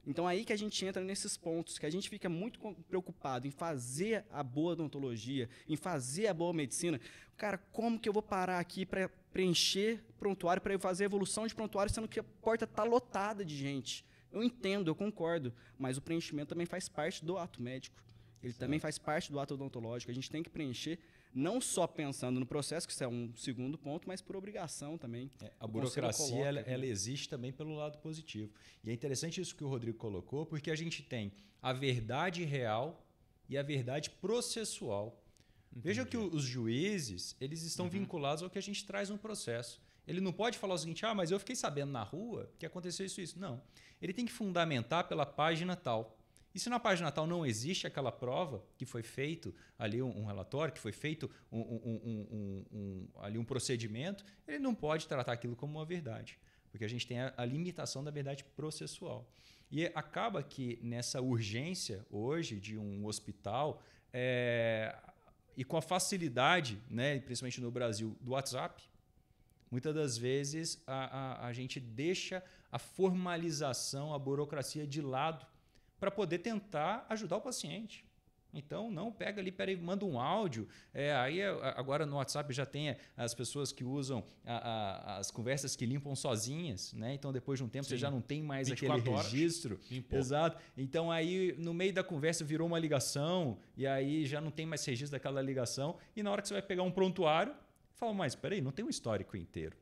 B: Então é aí que a gente entra nesses pontos, que a gente fica muito preocupado em fazer a boa odontologia, em fazer a boa medicina. Cara, como que eu vou parar aqui para preencher prontuário, para fazer evolução de prontuário, sendo que a porta está lotada de gente? Eu entendo, eu concordo, mas o preenchimento também faz parte do ato médico. Ele certo. também faz parte do ato odontológico. A gente tem que preencher não só pensando no processo, que isso é
C: um segundo ponto, mas por obrigação também. É, a burocracia coloca, ela, ela, né? existe também pelo lado positivo. E é interessante isso que o Rodrigo colocou, porque a gente tem a verdade real e a verdade processual. Entendi. Veja que os juízes eles estão uhum. vinculados ao que a gente traz no processo. Ele não pode falar o seguinte, ah, mas eu fiquei sabendo na rua que aconteceu isso isso. Não. Ele tem que fundamentar pela página tal. E se na página natal não existe aquela prova que foi feito ali um, um relatório, que foi feito um, um, ali um procedimento, ele não pode tratar aquilo como uma verdade, porque a gente tem a, a limitação da verdade processual. E acaba que nessa urgência hoje de um hospital é, e com a facilidade, né, principalmente no Brasil, do WhatsApp, muitas das vezes a, a, a gente deixa a formalização, a burocracia de lado para poder tentar ajudar o paciente. Então não pega ali, peraí, manda um áudio. É, aí é, agora no WhatsApp já tem é, as pessoas que usam a, a, as conversas que limpam sozinhas, né? Então depois de um tempo Sim. você já não tem mais aquele horas. registro. Limpou. Exato. Então aí no meio da conversa virou uma ligação e aí já não tem mais registro daquela ligação e na hora que você vai pegar um prontuário, fala, mas peraí, não tem um histórico inteiro.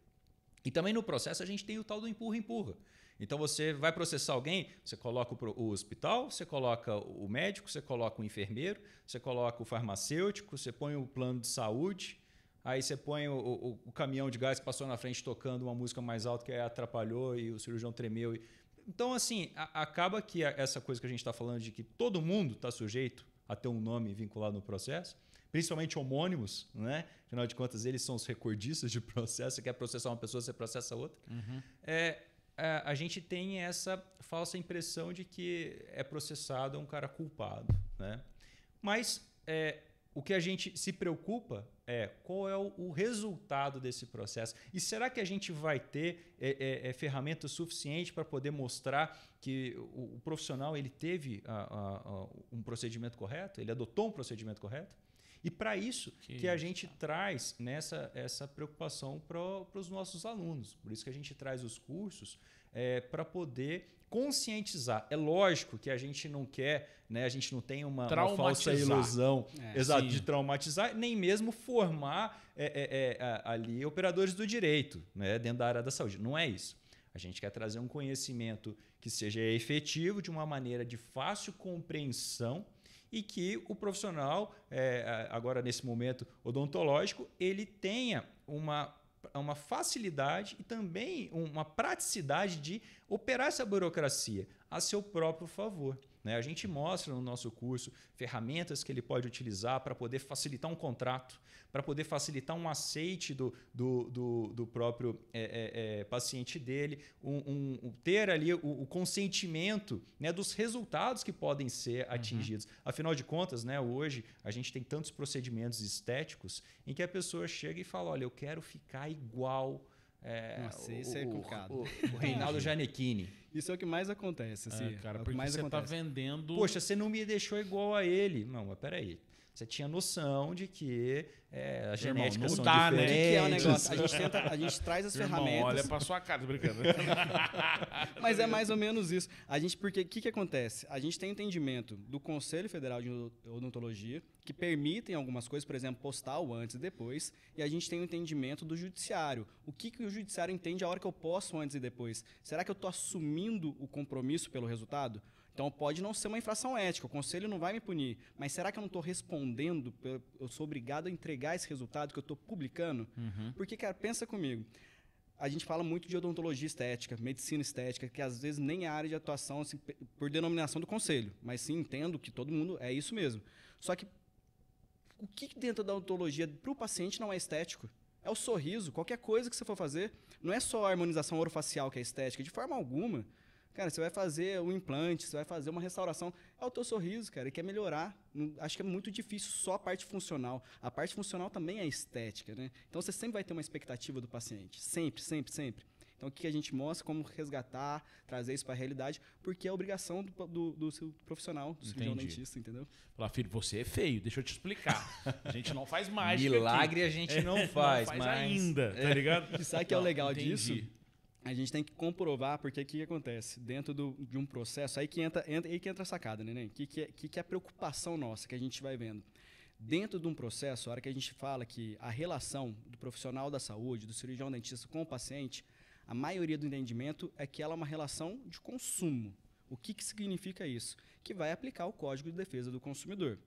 C: E também no processo a gente tem o tal do empurra-empurra. Então você vai processar alguém, você coloca o hospital, você coloca o médico, você coloca o enfermeiro, você coloca o farmacêutico, você põe o plano de saúde, aí você põe o, o, o caminhão de gás que passou na frente tocando uma música mais alta que atrapalhou e o cirurgião tremeu. Então, assim, a, acaba que a, essa coisa que a gente está falando de que todo mundo está sujeito a ter um nome vinculado no processo, principalmente homônimos, né? Afinal de contas, eles são os recordistas de processo. Você quer processar uma pessoa, você processa outra. Uhum. É, a gente tem essa falsa impressão de que é processado um cara culpado. Né? Mas é, o que a gente se preocupa é qual é o, o, resultado desse processo. E será que a gente vai ter é, é, é ferramenta suficiente para poder mostrar que o, o profissional ele teve a, a, a, um procedimento correto? Ele adotou um procedimento correto? E para isso que, que a gente tá. traz nessa né, essa preocupação para os nossos alunos. Por isso que a gente traz os cursos é, para poder conscientizar. É lógico que a gente não quer, né? A gente não tem uma, uma falsa ilusão é, exato, de traumatizar, nem mesmo formar é, é, é ali operadores do direito, né? Dentro da área da saúde. Não é isso. A gente quer trazer um conhecimento que seja efetivo de uma maneira de fácil compreensão e que o profissional, é, agora nesse momento odontológico, ele tenha uma uma facilidade e também uma praticidade de operar essa burocracia a seu próprio favor. Né? A gente mostra no nosso curso ferramentas que ele pode utilizar para poder facilitar um contrato, para poder facilitar um aceite do, do, do, do próprio é, é, é paciente dele, um, um ter ali o, o, consentimento né, dos resultados que podem ser uhum. atingidos. Afinal de contas, né, hoje a gente tem tantos procedimentos estéticos em que a pessoa chega e fala: olha, eu quero ficar igual. É, Nossa, o, isso é complicado. O, o, o Reinaldo é. Gianecchini. Isso é o que mais acontece. Assim, é, cara, porque mais você tá acontece. tá vendendo. Poxa, você não me deixou igual a ele. Não, mas peraí. Você tinha noção de que é, a genética Irmão, mudar, Né? Que é um negócio. A gente, tenta, a gente traz as Irmão, ferramentas. Olha para sua cara, tô brincando.
A: Mas é mais ou
B: menos isso. A gente, porque o que, que acontece? A gente tem entendimento do Conselho Federal de Odontologia, que permitem algumas coisas, por exemplo, postal antes e depois, e a gente tem o entendimento do judiciário. O que, que o judiciário entende a hora que eu posso antes e depois? Será que eu estou assumindo o compromisso pelo resultado? Então pode não ser uma infração ética, o conselho não vai me punir, mas será que eu não estou respondendo? Eu sou obrigado a entregar esse resultado que eu estou publicando? Uhum. Porque, cara, pensa comigo. A gente fala muito de odontologia estética, medicina estética, que às vezes nem é área de atuação assim, por denominação do conselho, mas sim entendo que todo mundo é isso mesmo. Só que o que dentro da odontologia para o paciente não é estético? É o sorriso, qualquer coisa que você for fazer. Não é só a harmonização orofacial que é estética, de forma alguma. Cara, você vai fazer um implante, você vai fazer uma restauração. É o teu sorriso, cara, e quer melhorar. Acho que é muito difícil só a parte funcional. A parte funcional também é estética, né? Então você sempre vai ter uma expectativa do paciente. Sempre, sempre, sempre. Então o que a gente mostra, como resgatar, trazer isso para a realidade, porque é obrigação do, do, do seu profissional, do cirurgião dentista, entendeu?
A: lá filho, você é feio, deixa eu te explicar. A gente não faz mágica. Milagre aqui. a gente é, não faz, não faz mas... ainda, tá é. ligado? E sabe o que é o legal entendi. disso?
B: a gente tem que comprovar, porque o que acontece? Dentro do, de um processo, aí que entra, entra, aí que entra a sacada, né? O que, que, é, que, que é a preocupação nossa que a gente vai vendo? Dentro de um processo, a hora que a gente fala que a relação do profissional da saúde, do cirurgião dentista com o paciente, a maioria do entendimento é que ela é uma relação de consumo. O que, que significa isso? Que vai aplicar o Código de Defesa do Consumidor.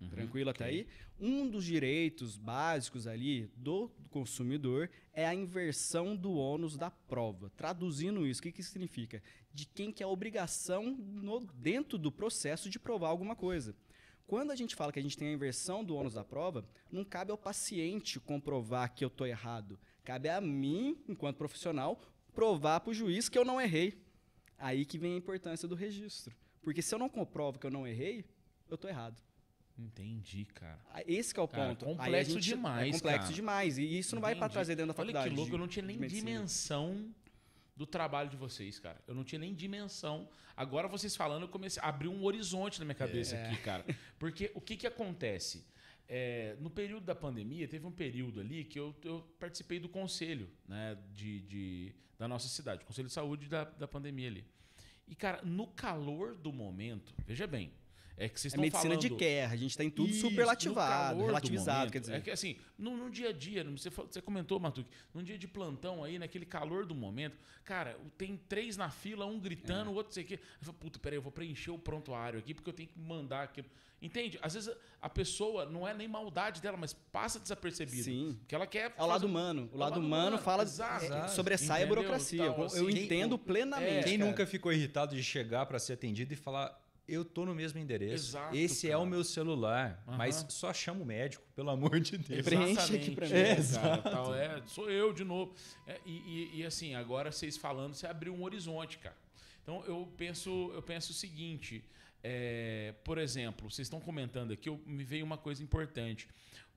A: Uhum, Tranquilo até okay. aí?
B: Um dos direitos básicos ali do consumidor é a inversão do ônus da prova. Traduzindo isso, o que, que significa? De quem que é a obrigação no, dentro do processo de provar alguma coisa. Quando a gente fala que a gente tem a inversão do ônus da prova, não cabe ao paciente comprovar que eu estou errado. Cabe a mim, enquanto profissional, provar para o juiz que eu não errei. Aí que vem a importância do registro. Porque se eu não comprovo que eu não errei, eu estou errado.
A: Entendi, cara. Ah, esse é o cara, ponto. Complexo gente, demais, é complexo cara. demais. E isso não Entendi. vai para trazer dentro da faculdade. que louco, de, eu não tinha nem dimensão do trabalho de vocês, cara. Eu não tinha nem dimensão. Agora vocês falando, eu comecei a abrir um horizonte na minha é. cabeça é. aqui, cara. Porque o que que acontece? É, no período da pandemia, teve um período ali que eu, eu participei do conselho né, de, de, da nossa cidade, conselho de saúde da, da pandemia ali. E, cara, no calor do momento, veja bem, é que vocês é estão medicina falando... de guerra, a gente está em tudo Isso, superlativado, calor relativizado, quer dizer. É que assim, no, no dia a dia, você, você comentou, Matuque, num dia de plantão aí, naquele calor do momento, cara, tem três na fila, um gritando, é. o outro sei o quê. Eu falo, puta, peraí, eu vou preencher o prontuário aqui porque eu tenho que mandar aquilo. Entende? Às vezes a pessoa não é nem maldade dela, mas passa desapercebida. Sim. Porque ela quer. É o lado humano. O lado, humano, fala. Exato. sobressai Entendeu? a burocracia. Tal, eu, assim, eu entendo quem, plenamente. É.
B: Quem cara. nunca
C: ficou irritado de chegar para ser atendido e falar eu tô no mesmo endereço. Exato, Esse cara. é o meu celular, uhum. mas só chama o médico, pelo amor de Deus. Exatamente. Preenche aqui pra mim. É, cara, tal, é,
A: sou eu de novo. É, e, e, e, assim, agora vocês falando, você abriu um horizonte, cara. Então eu penso, eu penso o seguinte: é, por exemplo, vocês estão comentando aqui, eu, me veio uma coisa importante.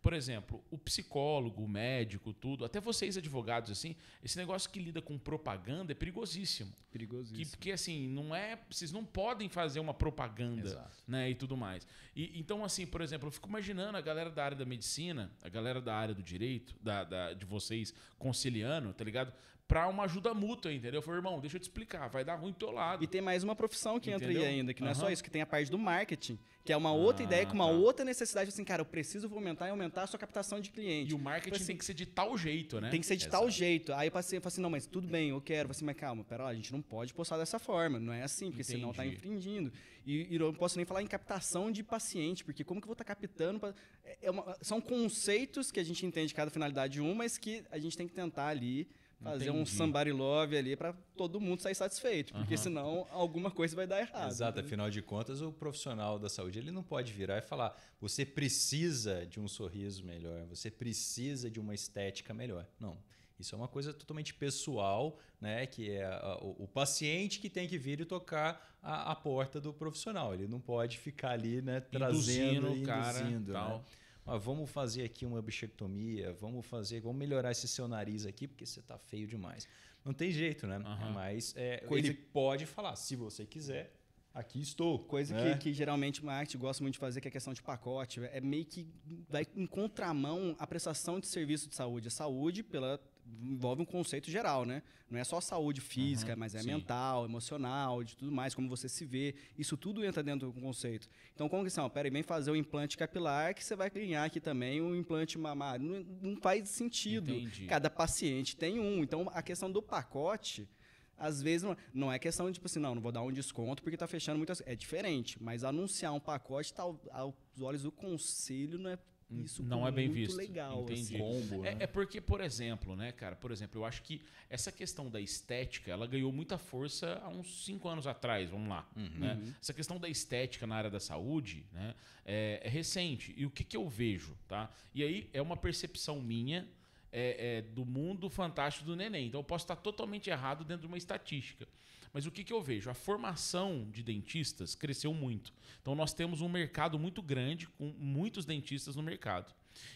A: Por exemplo, o psicólogo, o médico, tudo, até vocês advogados assim, esse negócio que lida com propaganda é perigosíssimo. Perigosíssimo. Que, porque assim, não é, vocês não podem fazer uma propaganda, né, e tudo mais. E então assim, por exemplo, eu fico imaginando a galera da área da medicina, a galera da área do direito, da, da de vocês conciliando, tá ligado? para uma ajuda mútua, entendeu? Eu falei, irmão, deixa eu te explicar, vai dar ruim do teu lado. E tem mais uma profissão que entendeu? entra aí ainda, que não uhum. é só isso, que
B: tem a parte do marketing, que é uma outra ah, ideia com uma tá. outra necessidade, assim, cara, eu preciso aumentar e aumentar a sua captação de cliente. E o marketing assim, tem que ser de tal
A: jeito, né? Tem que ser de Exato. tal
B: jeito. Aí eu passei, falei assim, não, mas tudo bem, eu quero. Eu assim, mas calma, pera lá, a gente não pode postar dessa forma, não é assim, porque Entendi. senão tá infringindo. E, e não posso nem falar em captação de paciente, porque como que eu vou estar tá captando? Pra... É, é uma... São conceitos que a gente entende cada finalidade de um, mas que a gente tem que tentar ali fazer Entendi. um somebody love ali para todo mundo sair satisfeito, porque senão alguma
C: coisa vai dar errado. Exato, né? afinal de contas, o profissional da saúde ele não pode virar e falar: você precisa de um sorriso melhor, você precisa de uma estética melhor. Não. Isso é uma coisa totalmente pessoal, né? Que é o, paciente que tem que vir e tocar a, a, porta do profissional. Ele não pode ficar ali, né? Trazendo, induzindo, induzindo, cara, né? tal ah, vamos fazer aqui uma bichectomia, vamos fazer, vamos melhorar esse seu nariz aqui porque você está feio demais. Não tem jeito, né? Uhum. Mas é, ele pode falar, se você quiser, aqui estou. Coisa né? que, que, geralmente o marketing gosta muito de fazer, que é
B: a questão de pacote. É meio que vai em contramão a prestação de serviço de saúde. A saúde, pela envolve um conceito geral, né? Não é só saúde física, uhum, mas é sim. mental, emocional, de tudo mais, como você se vê. Isso tudo entra dentro do conceito. Então, como que são? Peraí, vem fazer o um implante capilar que você vai ganhar aqui também o um implante mamário. Não, não faz sentido. Entendi. Cada paciente tem um. Então, a questão do pacote às vezes não, é, é questão de tipo assim, não, não vou dar um desconto porque está fechando muitas. Assim. É diferente, mas anunciar um pacote tá ao, aos olhos do conselho não é isso não é bem visto. Legal, Entendi. Assim. Combo, é, né? é,
A: porque, por exemplo, né, cara? Por exemplo, eu acho que essa questão da estética, ela ganhou muita força há uns cinco anos atrás, vamos lá. Uhum. Né? Uhum. Essa questão da estética na área da saúde, né, é, é recente. E o que, que eu vejo, tá? E aí é uma percepção minha. É, é, do mundo fantástico do neném. Então eu posso estar totalmente errado dentro de uma estatística. Mas o que, que eu vejo? A formação de dentistas cresceu muito. Então nós temos um mercado muito grande, com muitos dentistas no mercado.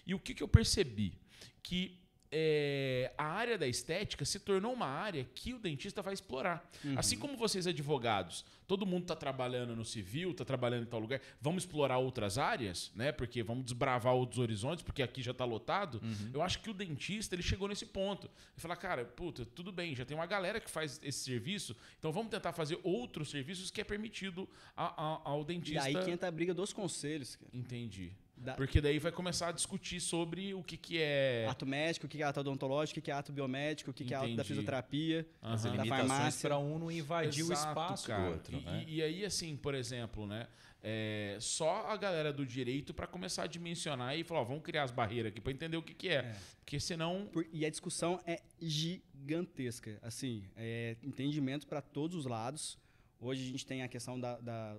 A: E o que, que eu percebi? Que é, a área da estética se tornou uma área que o dentista vai explorar. Uhum. Assim como vocês, advogados, todo mundo está trabalhando no civil, está trabalhando em tal lugar, vamos explorar outras áreas, né? Porque vamos desbravar outros horizontes, porque aqui já está lotado. Uhum. Eu acho que o dentista ele chegou nesse ponto. Ele fala, cara, puta, tudo bem, já tem uma galera que faz esse serviço, então vamos tentar fazer outros serviços que é permitido a, a, ao dentista. E aí que entra a briga dos conselhos, cara. Entendi. Da... Porque daí vai começar a discutir sobre o que, que é. Ato médico, o que é ato
B: odontológico, o que é ato biomédico, o que, que é ato da fisioterapia, uhum. da farmácia. para um não invadir Exato, o espaço cara. do outro.
A: E, né? e, aí, assim, por exemplo, né? É, só a galera do direito para começar a dimensionar e falar, ó, vamos criar as barreiras aqui para entender o que, que é. é. Porque senão. Por, e a discussão é gigantesca. Assim, é entendimento para todos os
B: lados. Hoje a gente tem a questão da, da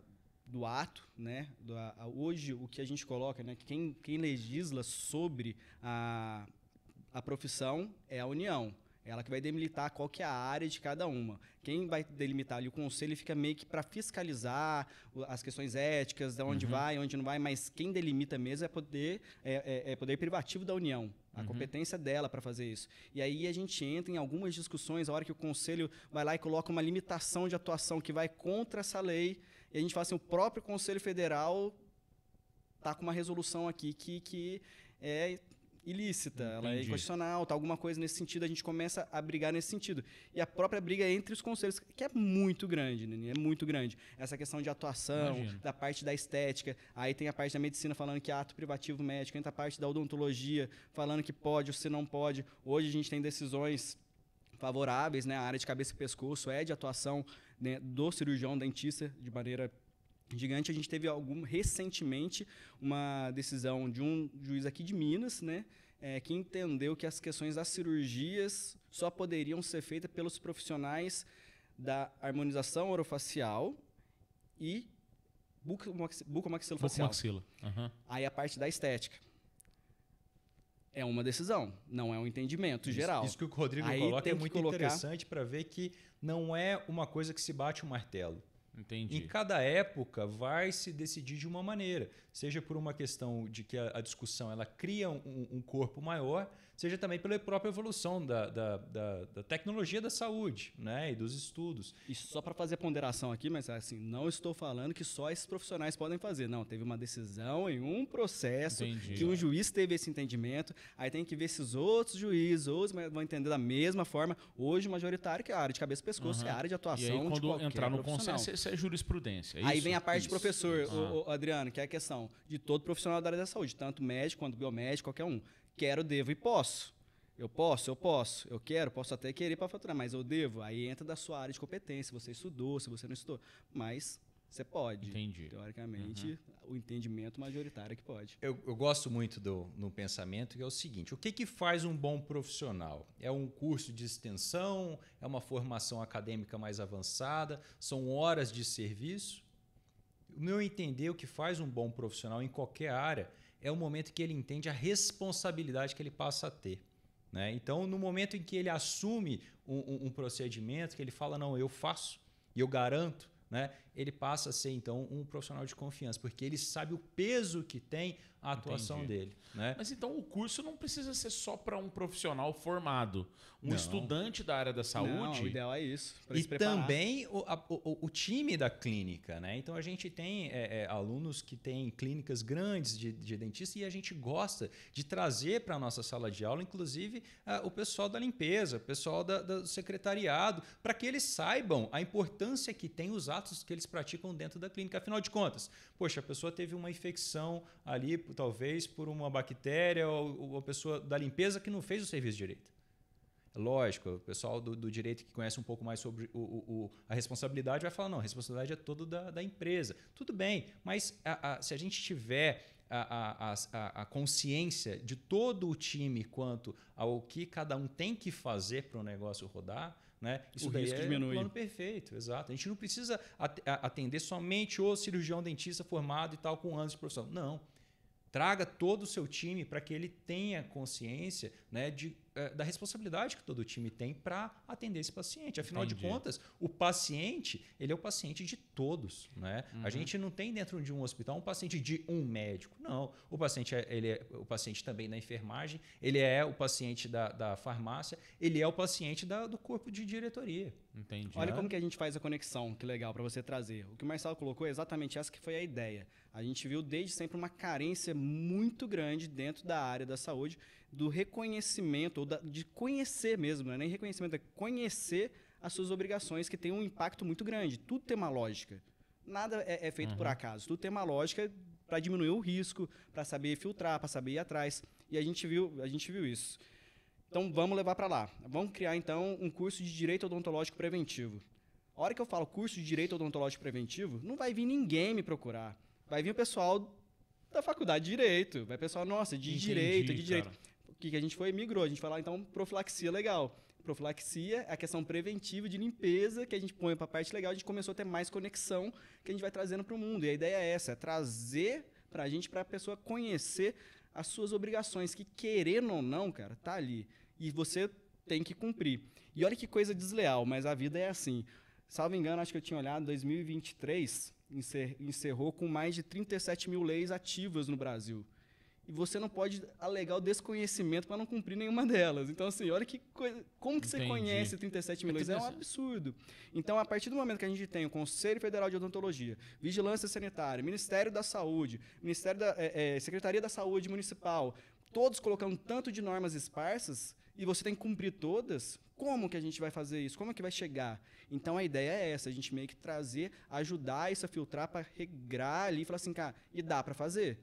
B: do ato, né? Do, a, hoje o que a gente coloca, né? Quem, quem legisla sobre a, a profissão é a União. É ela que vai delimitar qual que é a área de cada uma. Quem vai delimitar ali o conselho fica meio que para fiscalizar as questões éticas, de onde uhum. vai, onde não vai, mas quem delimita mesmo é poder, é, é, é poder privativo da União. A uhum. competência dela para fazer isso. E aí a gente entra em algumas discussões, a hora que o conselho vai lá e coloca uma limitação de atuação que vai contra essa lei e a gente fala assim, o próprio Conselho Federal tá com uma resolução aqui que, que é ilícita, Entendi. ela é inconstitucional, tá alguma coisa nesse sentido, a gente começa a brigar nesse sentido. E a própria briga é entre os conselhos, que é muito grande, né? é muito grande. Essa questão de atuação, Imagina. da parte da estética, aí tem a parte da medicina falando que é ato privativo médico, entra a parte da odontologia falando que pode ou se não pode. Hoje a gente tem decisões favoráveis, né? A área de cabeça e pescoço é de atuação né, do cirurgião dentista de maneira gigante. A gente teve algum, recentemente uma decisão de um juiz aqui de Minas, né, é, que entendeu que as questões das cirurgias só poderiam ser feitas pelos profissionais da harmonização orofacial e bucomaxilofacial. Bucomaxilo. Uhum. Aí a parte da estética é uma decisão, não é um entendimento isso, geral. Isso que o Rodrigo Aí coloca é muito colocar... interessante
C: para ver que não é uma coisa que se bate o um martelo. Entendi. Em cada época vai se decidir de uma maneira, seja por uma questão de que a, discussão ela cria um, um corpo maior, seja também pela própria evolução da, da, da, da tecnologia da saúde né? e dos estudos. E só para
B: fazer a ponderação aqui, mas assim, não estou falando que só esses profissionais podem fazer. Não, teve uma decisão em um processo Entendi, que um juiz teve esse entendimento, aí tem que ver se os outros juízes outros vão entender da mesma forma. Hoje, o majoritário, que é a área de cabeça e pescoço, uhum. é a área de atuação. E aí, quando entrar no consenso, isso é jurisprudência. É aí vem a parte isso. de professor, o, o ah. Adriano, que é a questão de todo profissional da área da saúde, tanto médico quanto biomédico, qualquer um quero, devo e posso. Eu posso, eu posso, eu quero, posso até querer para faturar, mas eu devo. Aí entra da sua área de competência, você estudou, se você não estudou. Mas você pode. Entendi. Teoricamente, uhum. o entendimento
C: majoritário é que pode. Eu, eu, gosto muito do no pensamento que é o seguinte: o que, que faz um bom profissional? É um curso de extensão? É uma formação acadêmica mais avançada? São horas de serviço? No meu entender, o que faz um bom profissional em qualquer área é o momento que ele entende a responsabilidade que ele passa a ter. Né? Então, no momento em que ele assume um, um, um procedimento, que ele fala, não, eu faço e eu garanto, né? ele passa a ser então um profissional de confiança, porque ele sabe o peso
A: que tem a atuação Entendi. dele. Né? Mas então o curso não precisa ser só para um profissional formado, um não. estudante da área da saúde. Não, o ideal é isso. E também o, a,
C: o, o, time da clínica, né? Então a gente tem é, é, alunos que têm clínicas grandes de, de dentista e a gente gosta de trazer para a nossa sala de aula, inclusive, a, o pessoal da limpeza, o pessoal da, do secretariado, para que eles saibam a importância que tem os atos que eles praticam dentro da clínica. Afinal de contas, poxa, a pessoa teve uma infecção ali, talvez por uma bactéria ou, ou a pessoa da limpeza que não fez o serviço direito. É lógico, o pessoal do, do, direito que conhece um pouco mais sobre o, o, o, a responsabilidade vai falar: não, a responsabilidade é toda da, da empresa. Tudo bem, mas a, a, se a gente tiver a, a, consciência de todo o time quanto ao que cada um tem que fazer para o negócio rodar, né? Isso o daí é diminui. um plano perfeito, exato. A gente não precisa atender somente o cirurgião dentista formado e tal com anos de profissão. Não. Traga todo o seu time para que ele tenha consciência né, de é, da responsabilidade que todo time tem para atender esse paciente. Afinal Entendi. de contas, o paciente, ele é o paciente de todos. Né? Uhum. A gente não tem dentro de um hospital um paciente de um médico. Não. O paciente é, ele é o paciente também da enfermagem, ele é o paciente da, da farmácia, ele é o paciente da, do corpo de diretoria.
A: Entendi. Olha né? como que
C: a gente faz a conexão,
B: que legal para você trazer. O que o Marcelo colocou é exatamente essa que foi a ideia. A gente viu desde sempre uma carência muito grande dentro da área da saúde do reconhecimento, ou da, de conhecer mesmo, não é nem reconhecimento, é conhecer as suas obrigações, que tem um impacto muito grande. Tudo tem uma lógica. Nada é, é feito uhum. por acaso. Tudo tem uma lógica para diminuir o risco, para saber filtrar, para saber ir atrás. E a gente viu, a gente viu isso. Então vamos levar para lá. Vamos criar então um curso de direito odontológico preventivo. A hora que eu falo curso de direito odontológico preventivo, não vai vir ninguém me procurar. Vai vir o pessoal da faculdade de direito. Vai o pessoal, nossa, de Entendi, direito, de direito que, que a gente foi? Migrou. A gente falou então, profilaxia legal. Profilaxia é a questão preventiva de limpeza que a gente põe para a parte legal. A gente começou a ter mais conexão que a gente vai trazendo para o mundo. E a ideia é essa, é trazer para a gente, para a pessoa conhecer as suas obrigações, que querendo ou não, cara, tá ali. E você tem que cumprir. E olha que coisa desleal, mas a vida é assim. Salvo engano, acho que eu tinha olhado, 2023 encerrou com mais de 37 mil leis ativas no Brasil e você não pode alegar o desconhecimento para não cumprir nenhuma delas. Então, assim, olha que coisa, como que Entendi. você conhece 37 milhões? É um absurdo. Então, a partir do momento que a gente tem o Conselho Federal de Odontologia, Vigilância Sanitária, Ministério da Saúde, Ministério da é, é, Secretaria da Saúde Municipal, todos colocando tanto de normas esparsas e você tem que cumprir todas, como que a gente vai fazer isso? Como é que vai chegar? Então a ideia é essa, a gente meio que trazer, ajudar isso a filtrar para regrar ali e falar assim, cara, e dá para fazer?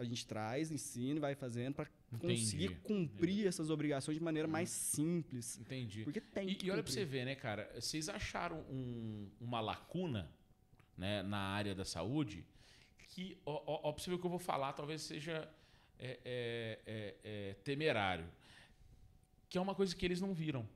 B: a gente traz, ensina, vai fazendo para conseguir cumprir essas obrigações de maneira mais hum. simples. Entendi. Porque tem e, que e olha para você
A: ver, né, cara? Vocês acharam um, uma lacuna né, na área da saúde que, ó, ó, possível que eu vou falar, talvez seja é é, é, é, temerário, que é uma coisa que eles não viram.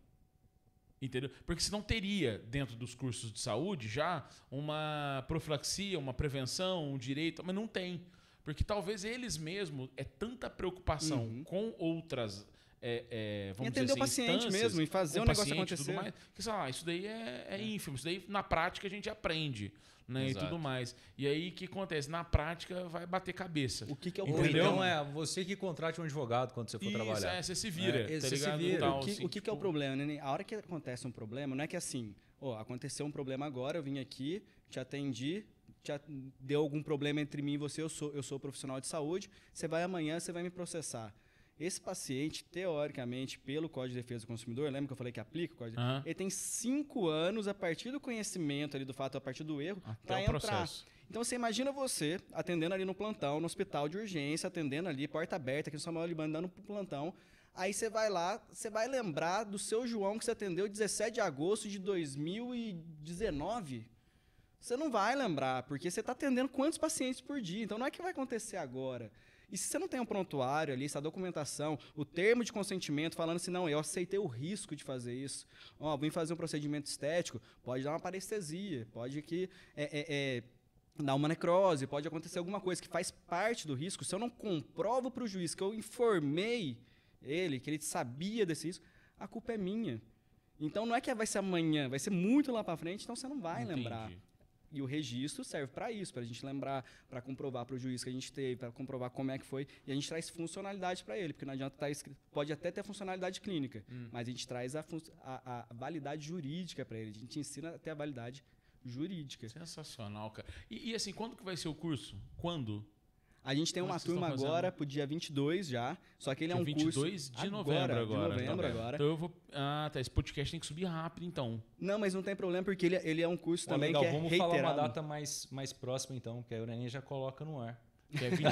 A: Entendeu? Porque senão teria, dentro dos cursos de saúde, já uma profilaxia, uma prevenção, um direito, mas não tem. Porque talvez eles mesmos é tanta preocupação uhum. com outras. É, é, vamos e entender dizer, o assim, paciente mesmo, e fazer o, o negócio acontecer. Mais, que, sei lá, isso daí é, é, é, ínfimo, isso daí na prática a gente aprende né, e tudo mais. E aí o que acontece? Na prática vai bater cabeça. O que, que é o problema Então é
C: você que contrate um advogado quando você for isso, trabalhar. É, você se vira. É, tá você se vira. Tal, o que, assim, o que, tipo...
B: que é o tipo problema, né? A hora que acontece um problema, não é que é assim, oh, aconteceu um problema agora, eu vim aqui, te atendi, já deu algum problema entre mim e você, eu sou, eu sou profissional de saúde, você vai amanhã, você vai me processar. Esse paciente, teoricamente, pelo Código de Defesa do Consumidor, lembra que eu falei que aplica o Código uhum. Ele tem cinco anos a partir do conhecimento ali do fato, a partir do erro, para entrar. Processo. Então você imagina você atendendo ali no plantão, no hospital de urgência, atendendo ali, porta aberta, aqui no Samuel Libano, dando pro plantão. Aí você vai lá, você vai lembrar do seu João que você atendeu 17 de agosto de 2019. Você não vai lembrar, porque você está atendendo quantos pacientes por dia. Então não é que vai acontecer agora. E se você não tem um prontuário ali, essa documentação, o termo de consentimento falando assim, não, eu aceitei o risco de fazer isso. Ó, vim fazer um procedimento estético, pode dar uma parestesia, pode que é, é, é, dar uma necrose, pode acontecer alguma coisa que faz parte do risco. Se eu não comprovo para o juiz que eu informei ele, que ele sabia desse risco, a culpa é minha. Então não é que vai ser amanhã, vai ser muito lá para frente, então você não vai Entendi. lembrar. E o registro serve para isso, para a gente lembrar, para comprovar para o juiz que a gente teve, para comprovar como é que foi. E a gente traz funcionalidade para ele, porque não adianta estar tá escrito. Pode até ter funcionalidade clínica, hum. mas a gente traz a, a, a validade jurídica para ele. A gente ensina até a validade jurídica. Sensacional, cara. E, e, assim, quando que vai ser o curso? Quando? A gente tem uma turma agora pro dia 22 já, só que ele é um 22 22 de novembro agora. de
A: novembro então, agora. Então eu vou... Ah, tá. Esse podcast tem que subir rápido, então. Não, mas não tem problema, porque ele, é, ele é um curso Pô, também legal, que é vamos reiterado. falar uma data
C: mais, mais próxima, então, que a Uraninha já coloca no ar. Que é 20,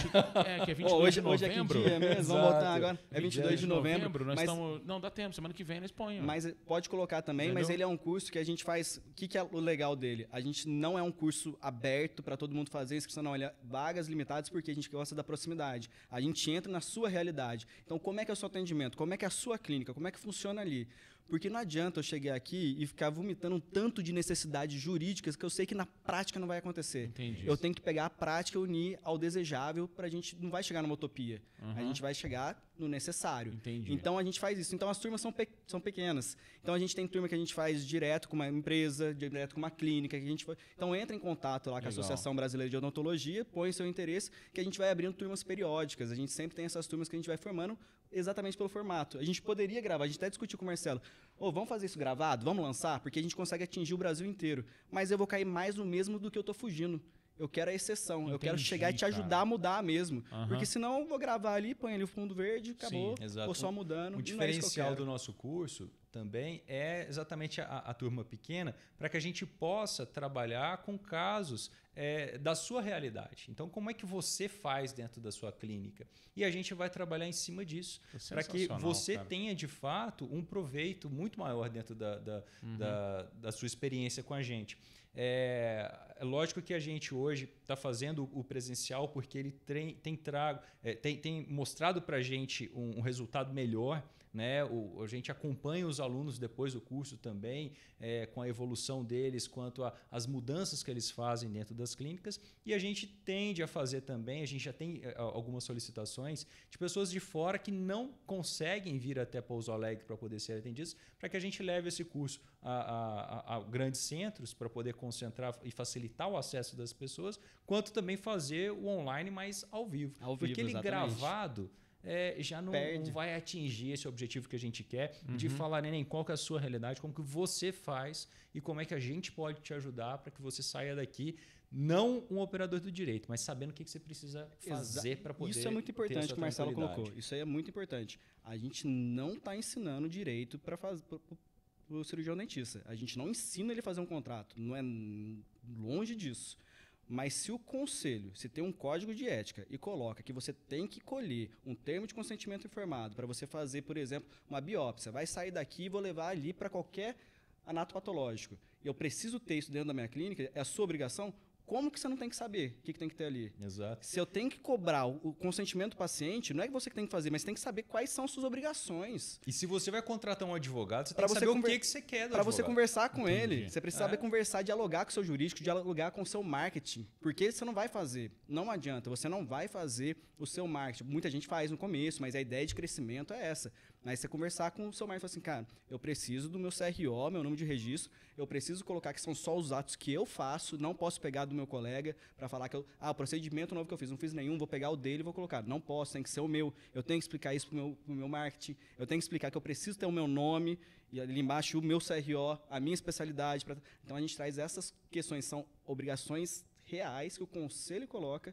A: é, que é 22 hoje, de novembro. Hoje é que dia mesmo? Vamos botar agora. É 22 de novembro. novembro mas, estamos, não, dá tempo. Semana que vem nós põe. Mas
B: pode colocar também, Entendeu? mas ele é um curso que a gente faz... O que, que é o legal dele? A gente não é um curso aberto para todo mundo fazer inscrição, não. Ele é vagas limitadas porque a gente gosta da proximidade. A gente entra na sua realidade. Então, como é que é o seu atendimento? Como é que é a sua clínica? Como é que funciona ali? Porque não adianta eu chegar aqui e ficar vomitando um tanto de necessidades jurídicas que eu sei que na prática não vai acontecer. Entendi. Eu tenho que pegar a prática e unir ao desejável para a gente não vai chegar numa utopia. Uhum. A gente vai chegar no necessário. Entendi. Então a gente faz isso. Então as turmas são, pe são pequenas. Então a gente tem turma que a gente faz direto com uma empresa, direto com uma clínica, que a gente Então entra em contato lá com a Associação Brasileira de Odontologia, põe seu interesse, que a gente vai abrindo turmas periódicas. A gente sempre tem essas turmas que a gente vai formando exatamente pelo formato. A gente poderia gravar, a gente até discutiu com o Marcelo. Ô, oh, vamos fazer isso gravado? Vamos lançar? Porque a gente consegue atingir o Brasil inteiro. Mas eu vou cair mais no mesmo do que eu tô fugindo. Eu quero a exceção. Entendi, eu quero chegar e te ajudar a mudar
C: mesmo. Uhum. Porque
B: senão eu vou gravar ali, põe ali o fundo verde, acabou. Sim, exato. Vou só mudando. O é diferencial é do
C: nosso curso também é exatamente a, a turma pequena, para que a gente possa trabalhar com casos é, da sua realidade. Então, como é que você faz dentro da sua clínica? E a gente vai trabalhar em cima disso, é para que você cara. tenha de fato um proveito muito maior dentro da, da, uhum. da, da sua experiência com a gente. É, é, lógico que a gente hoje está fazendo o presencial porque ele tem, tem, trago, é, tem, tem mostrado para a gente um, um, resultado melhor né? O, a gente acompanha os alunos depois do curso também, é, com a evolução deles, quanto às mudanças que eles fazem dentro das clínicas, e a gente tende a fazer também, a gente já tem é, algumas solicitações de pessoas de fora que não conseguem vir até Pouso Alegre para poder ser atendidos, para que a gente leve esse curso a, a, a, grandes centros para poder concentrar e facilitar o acesso das pessoas, quanto também fazer o online mais ao vivo. Ao Porque vivo, ele exatamente. gravado é, já não, não, vai atingir esse objetivo que a gente quer uhum. de falar nem qual é a sua realidade, como que você faz e como é que a gente pode te ajudar para que você saia daqui não um operador do direito, mas sabendo o que, que você precisa fazer para poder Isso é muito importante que o Marcelo colocou.
B: Isso aí é muito importante. A gente não está ensinando direito para fazer o cirurgião dentista. A gente não ensina ele a fazer um contrato, não é longe disso. Mas se o conselho, se tem um código de ética e coloca que você tem que colher um termo de consentimento informado para você fazer, por exemplo, uma biópsia, vai sair daqui e vou levar ali para qualquer anatopatológico. eu preciso ter isso dentro da minha clínica, é a sua obrigação? Como que você não tem que saber o que, que tem que ter ali? Exato. Se eu tenho que cobrar o consentimento do paciente, não é que você que tem que fazer, mas tem que saber quais são suas obrigações. E se você
C: vai contratar um advogado, você pra tem que saber conver... o que, que você quer Para você conversar com Entendi. ele, você precisa é. saber
B: conversar, dialogar com o seu jurídico, dialogar com o seu marketing. Porque você não vai fazer. Não adianta, você não vai fazer o seu marketing. Muita gente faz no começo, mas a ideia de crescimento é essa. Aí você conversar com o seu marido e falar assim, cara, eu preciso do meu CRO, meu número de registro, eu preciso colocar que são só os atos que eu faço, não posso pegar do meu colega para falar que eu, ah, o procedimento novo que eu fiz, não fiz nenhum, vou pegar o dele e vou colocar. Não posso, tem que ser o meu. Eu tenho que explicar isso pro meu, pro meu marketing, eu tenho que explicar que eu preciso ter o meu nome e ali embaixo o meu CRO, a minha especialidade. Pra... Então a gente traz essas questões, são obrigações reais que o conselho coloca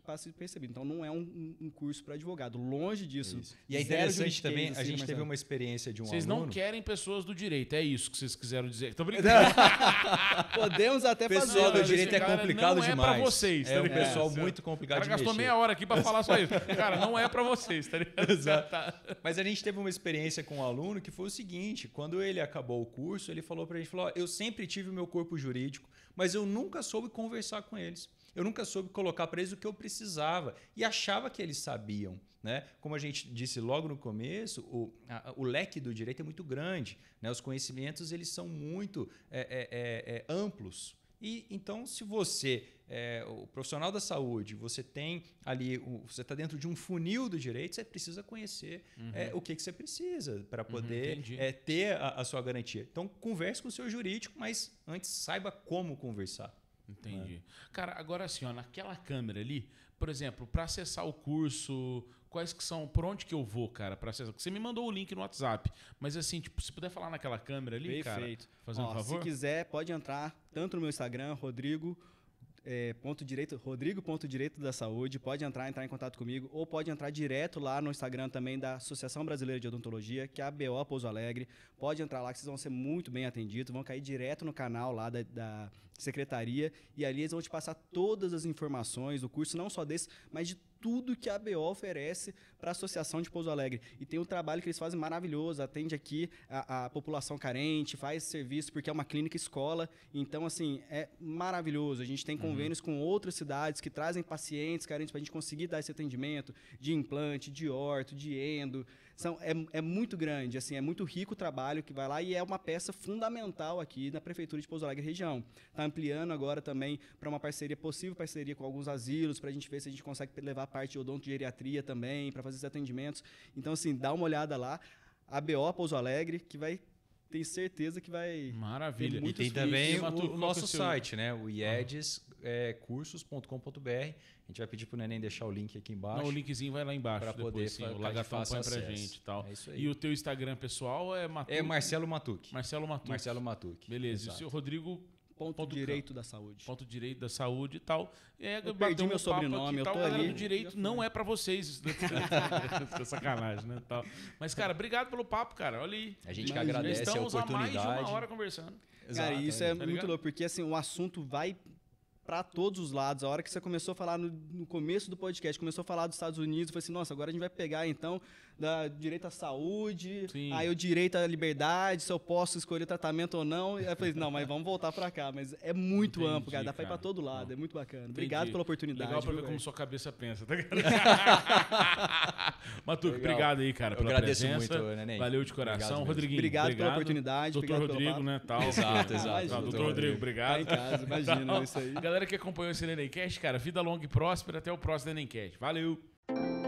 B: que passa despercebido. Então não é um, um curso para advogado, longe disso. Isso. E é interessante também, a assim, gente teve uma
A: experiência de um Vocês aluno... não querem pessoas do direito, é isso que vocês quiseram dizer. Tô brincando. Podemos até fazer. Pessoal do né? direito é complicado não é demais. vocês, tá é um pessoal é. muito complicado cara, de gastou mexer. meia hora aqui
C: para falar só isso. Cara, não é para vocês, tá ligado? Exato. Tá. Mas a gente teve uma experiência com um aluno que foi o seguinte, quando ele acabou o curso, ele falou para a gente, falou, oh, eu sempre tive o meu corpo jurídico, mas eu nunca soube conversar com eles. Eu nunca soube colocar para eles o que eu precisava e achava que eles sabiam. Né? Como a gente disse logo no começo, o, a, o leque do direito é muito grande, né? os conhecimentos eles são muito é, é, é, é amplos. E então, se você é o profissional da saúde, você tem ali, você está dentro de um funil do direito, você precisa conhecer uhum. é, o que, que você precisa para uhum, poder uhum, é,
A: ter a, a, sua garantia. Então, converse com o seu jurídico, mas antes saiba como conversar. Entendi. Né? Cara, agora assim, ó, naquela câmera ali, por exemplo, para acessar o curso, quais que são, por onde que eu vou, cara, para acessar? Você me mandou o link no WhatsApp, mas assim, tipo, se puder falar naquela câmera ali, Perfeito. cara, fazer ó, um favor. Se
B: quiser, pode entrar tanto no meu Instagram, Rodrigo é, ponto direito, Rodrigo ponto direito da saúde, pode entrar, entrar em contato comigo ou pode entrar direto lá no Instagram também da Associação Brasileira de Odontologia, que é a BO Pouso Alegre. Pode entrar lá que vocês vão ser muito bem atendidos, vão cair direto no canal lá da, da, secretaria, e ali eles vão te passar todas as informações do curso, não só desse, mas de tudo que a BO oferece para a Associação de Pouso Alegre. E tem um trabalho que eles fazem maravilhoso, atende aqui a, a, população carente, faz serviço, porque é uma clínica escola. Então, assim, é maravilhoso. A gente tem uhum. convênios uhum. com outras cidades que trazem pacientes carentes para a gente conseguir dar esse atendimento de implante, de orto, de endo. São, é, é muito grande, assim, é muito rico o trabalho que vai lá e é uma peça fundamental aqui na Prefeitura de Pouso Alegre região. Tá ampliando agora também para uma parceria, possível parceria com alguns asilos, para a gente ver se a gente consegue levar parte de odontogeriatria também, para fazer esses atendimentos. Então, assim, dá uma olhada lá. A BO Pouso Alegre, que vai tem certeza que vai. Maravilha. E tem também o, o, nosso
C: site, né? O iedescursos.com.br. É, a gente vai pedir para o Neném deixar o link aqui
A: embaixo. Não, o linkzinho vai lá embaixo para poder sim, o Lagatão para acesso. gente e tal. É isso aí. E o teu Instagram pessoal é Matuque? É Marcelo Matuque. Marcelo Matuque. Marcelo Matuque. Beleza. Exato. E o Rodrigo ponto, ponto direito da saúde. Ponto direito da saúde e tal. eu perdi meu um sobrenome, eu tal, ali. o direito não é para vocês. Isso tá sacanagem, né? Tal. Mas, cara, obrigado pelo papo, cara. Olha aí. A gente que agradece Estamos a oportunidade. Estamos há mais de uma hora conversando. Exato, cara, isso é, é tá muito
B: louco, porque assim, o assunto vai para todos os lados. A hora que você começou a falar no, no, começo do podcast, começou a falar dos Estados Unidos, eu falei assim, nossa, agora a gente vai pegar então da direito à saúde, Sim. aí o direito à liberdade, se eu posso escolher tratamento ou não. E aí eu falei, não, mas vamos voltar para cá. Mas é muito Entendi, amplo, cara. Dá para ir para todo lado. Não. É muito bacana. Entendi. Obrigado pela oportunidade. Legal para ver como sua cabeça pensa, tá, cara?
A: Matuco, obrigado aí, cara, eu pela agradeço presença. Muito, né, Valeu de coração. Obrigado Rodriguinho, obrigado, obrigado, pela oportunidade. Doutor Rodrigo, né? Tal. Exato, tá, exato. Não, doutor Rodrigo, tá obrigado. Tá em casa, imagina tá. isso aí. Galera que acompanhou esse Enencast, cara, vida longa e próspera. Até o próximo Enencast. Valeu!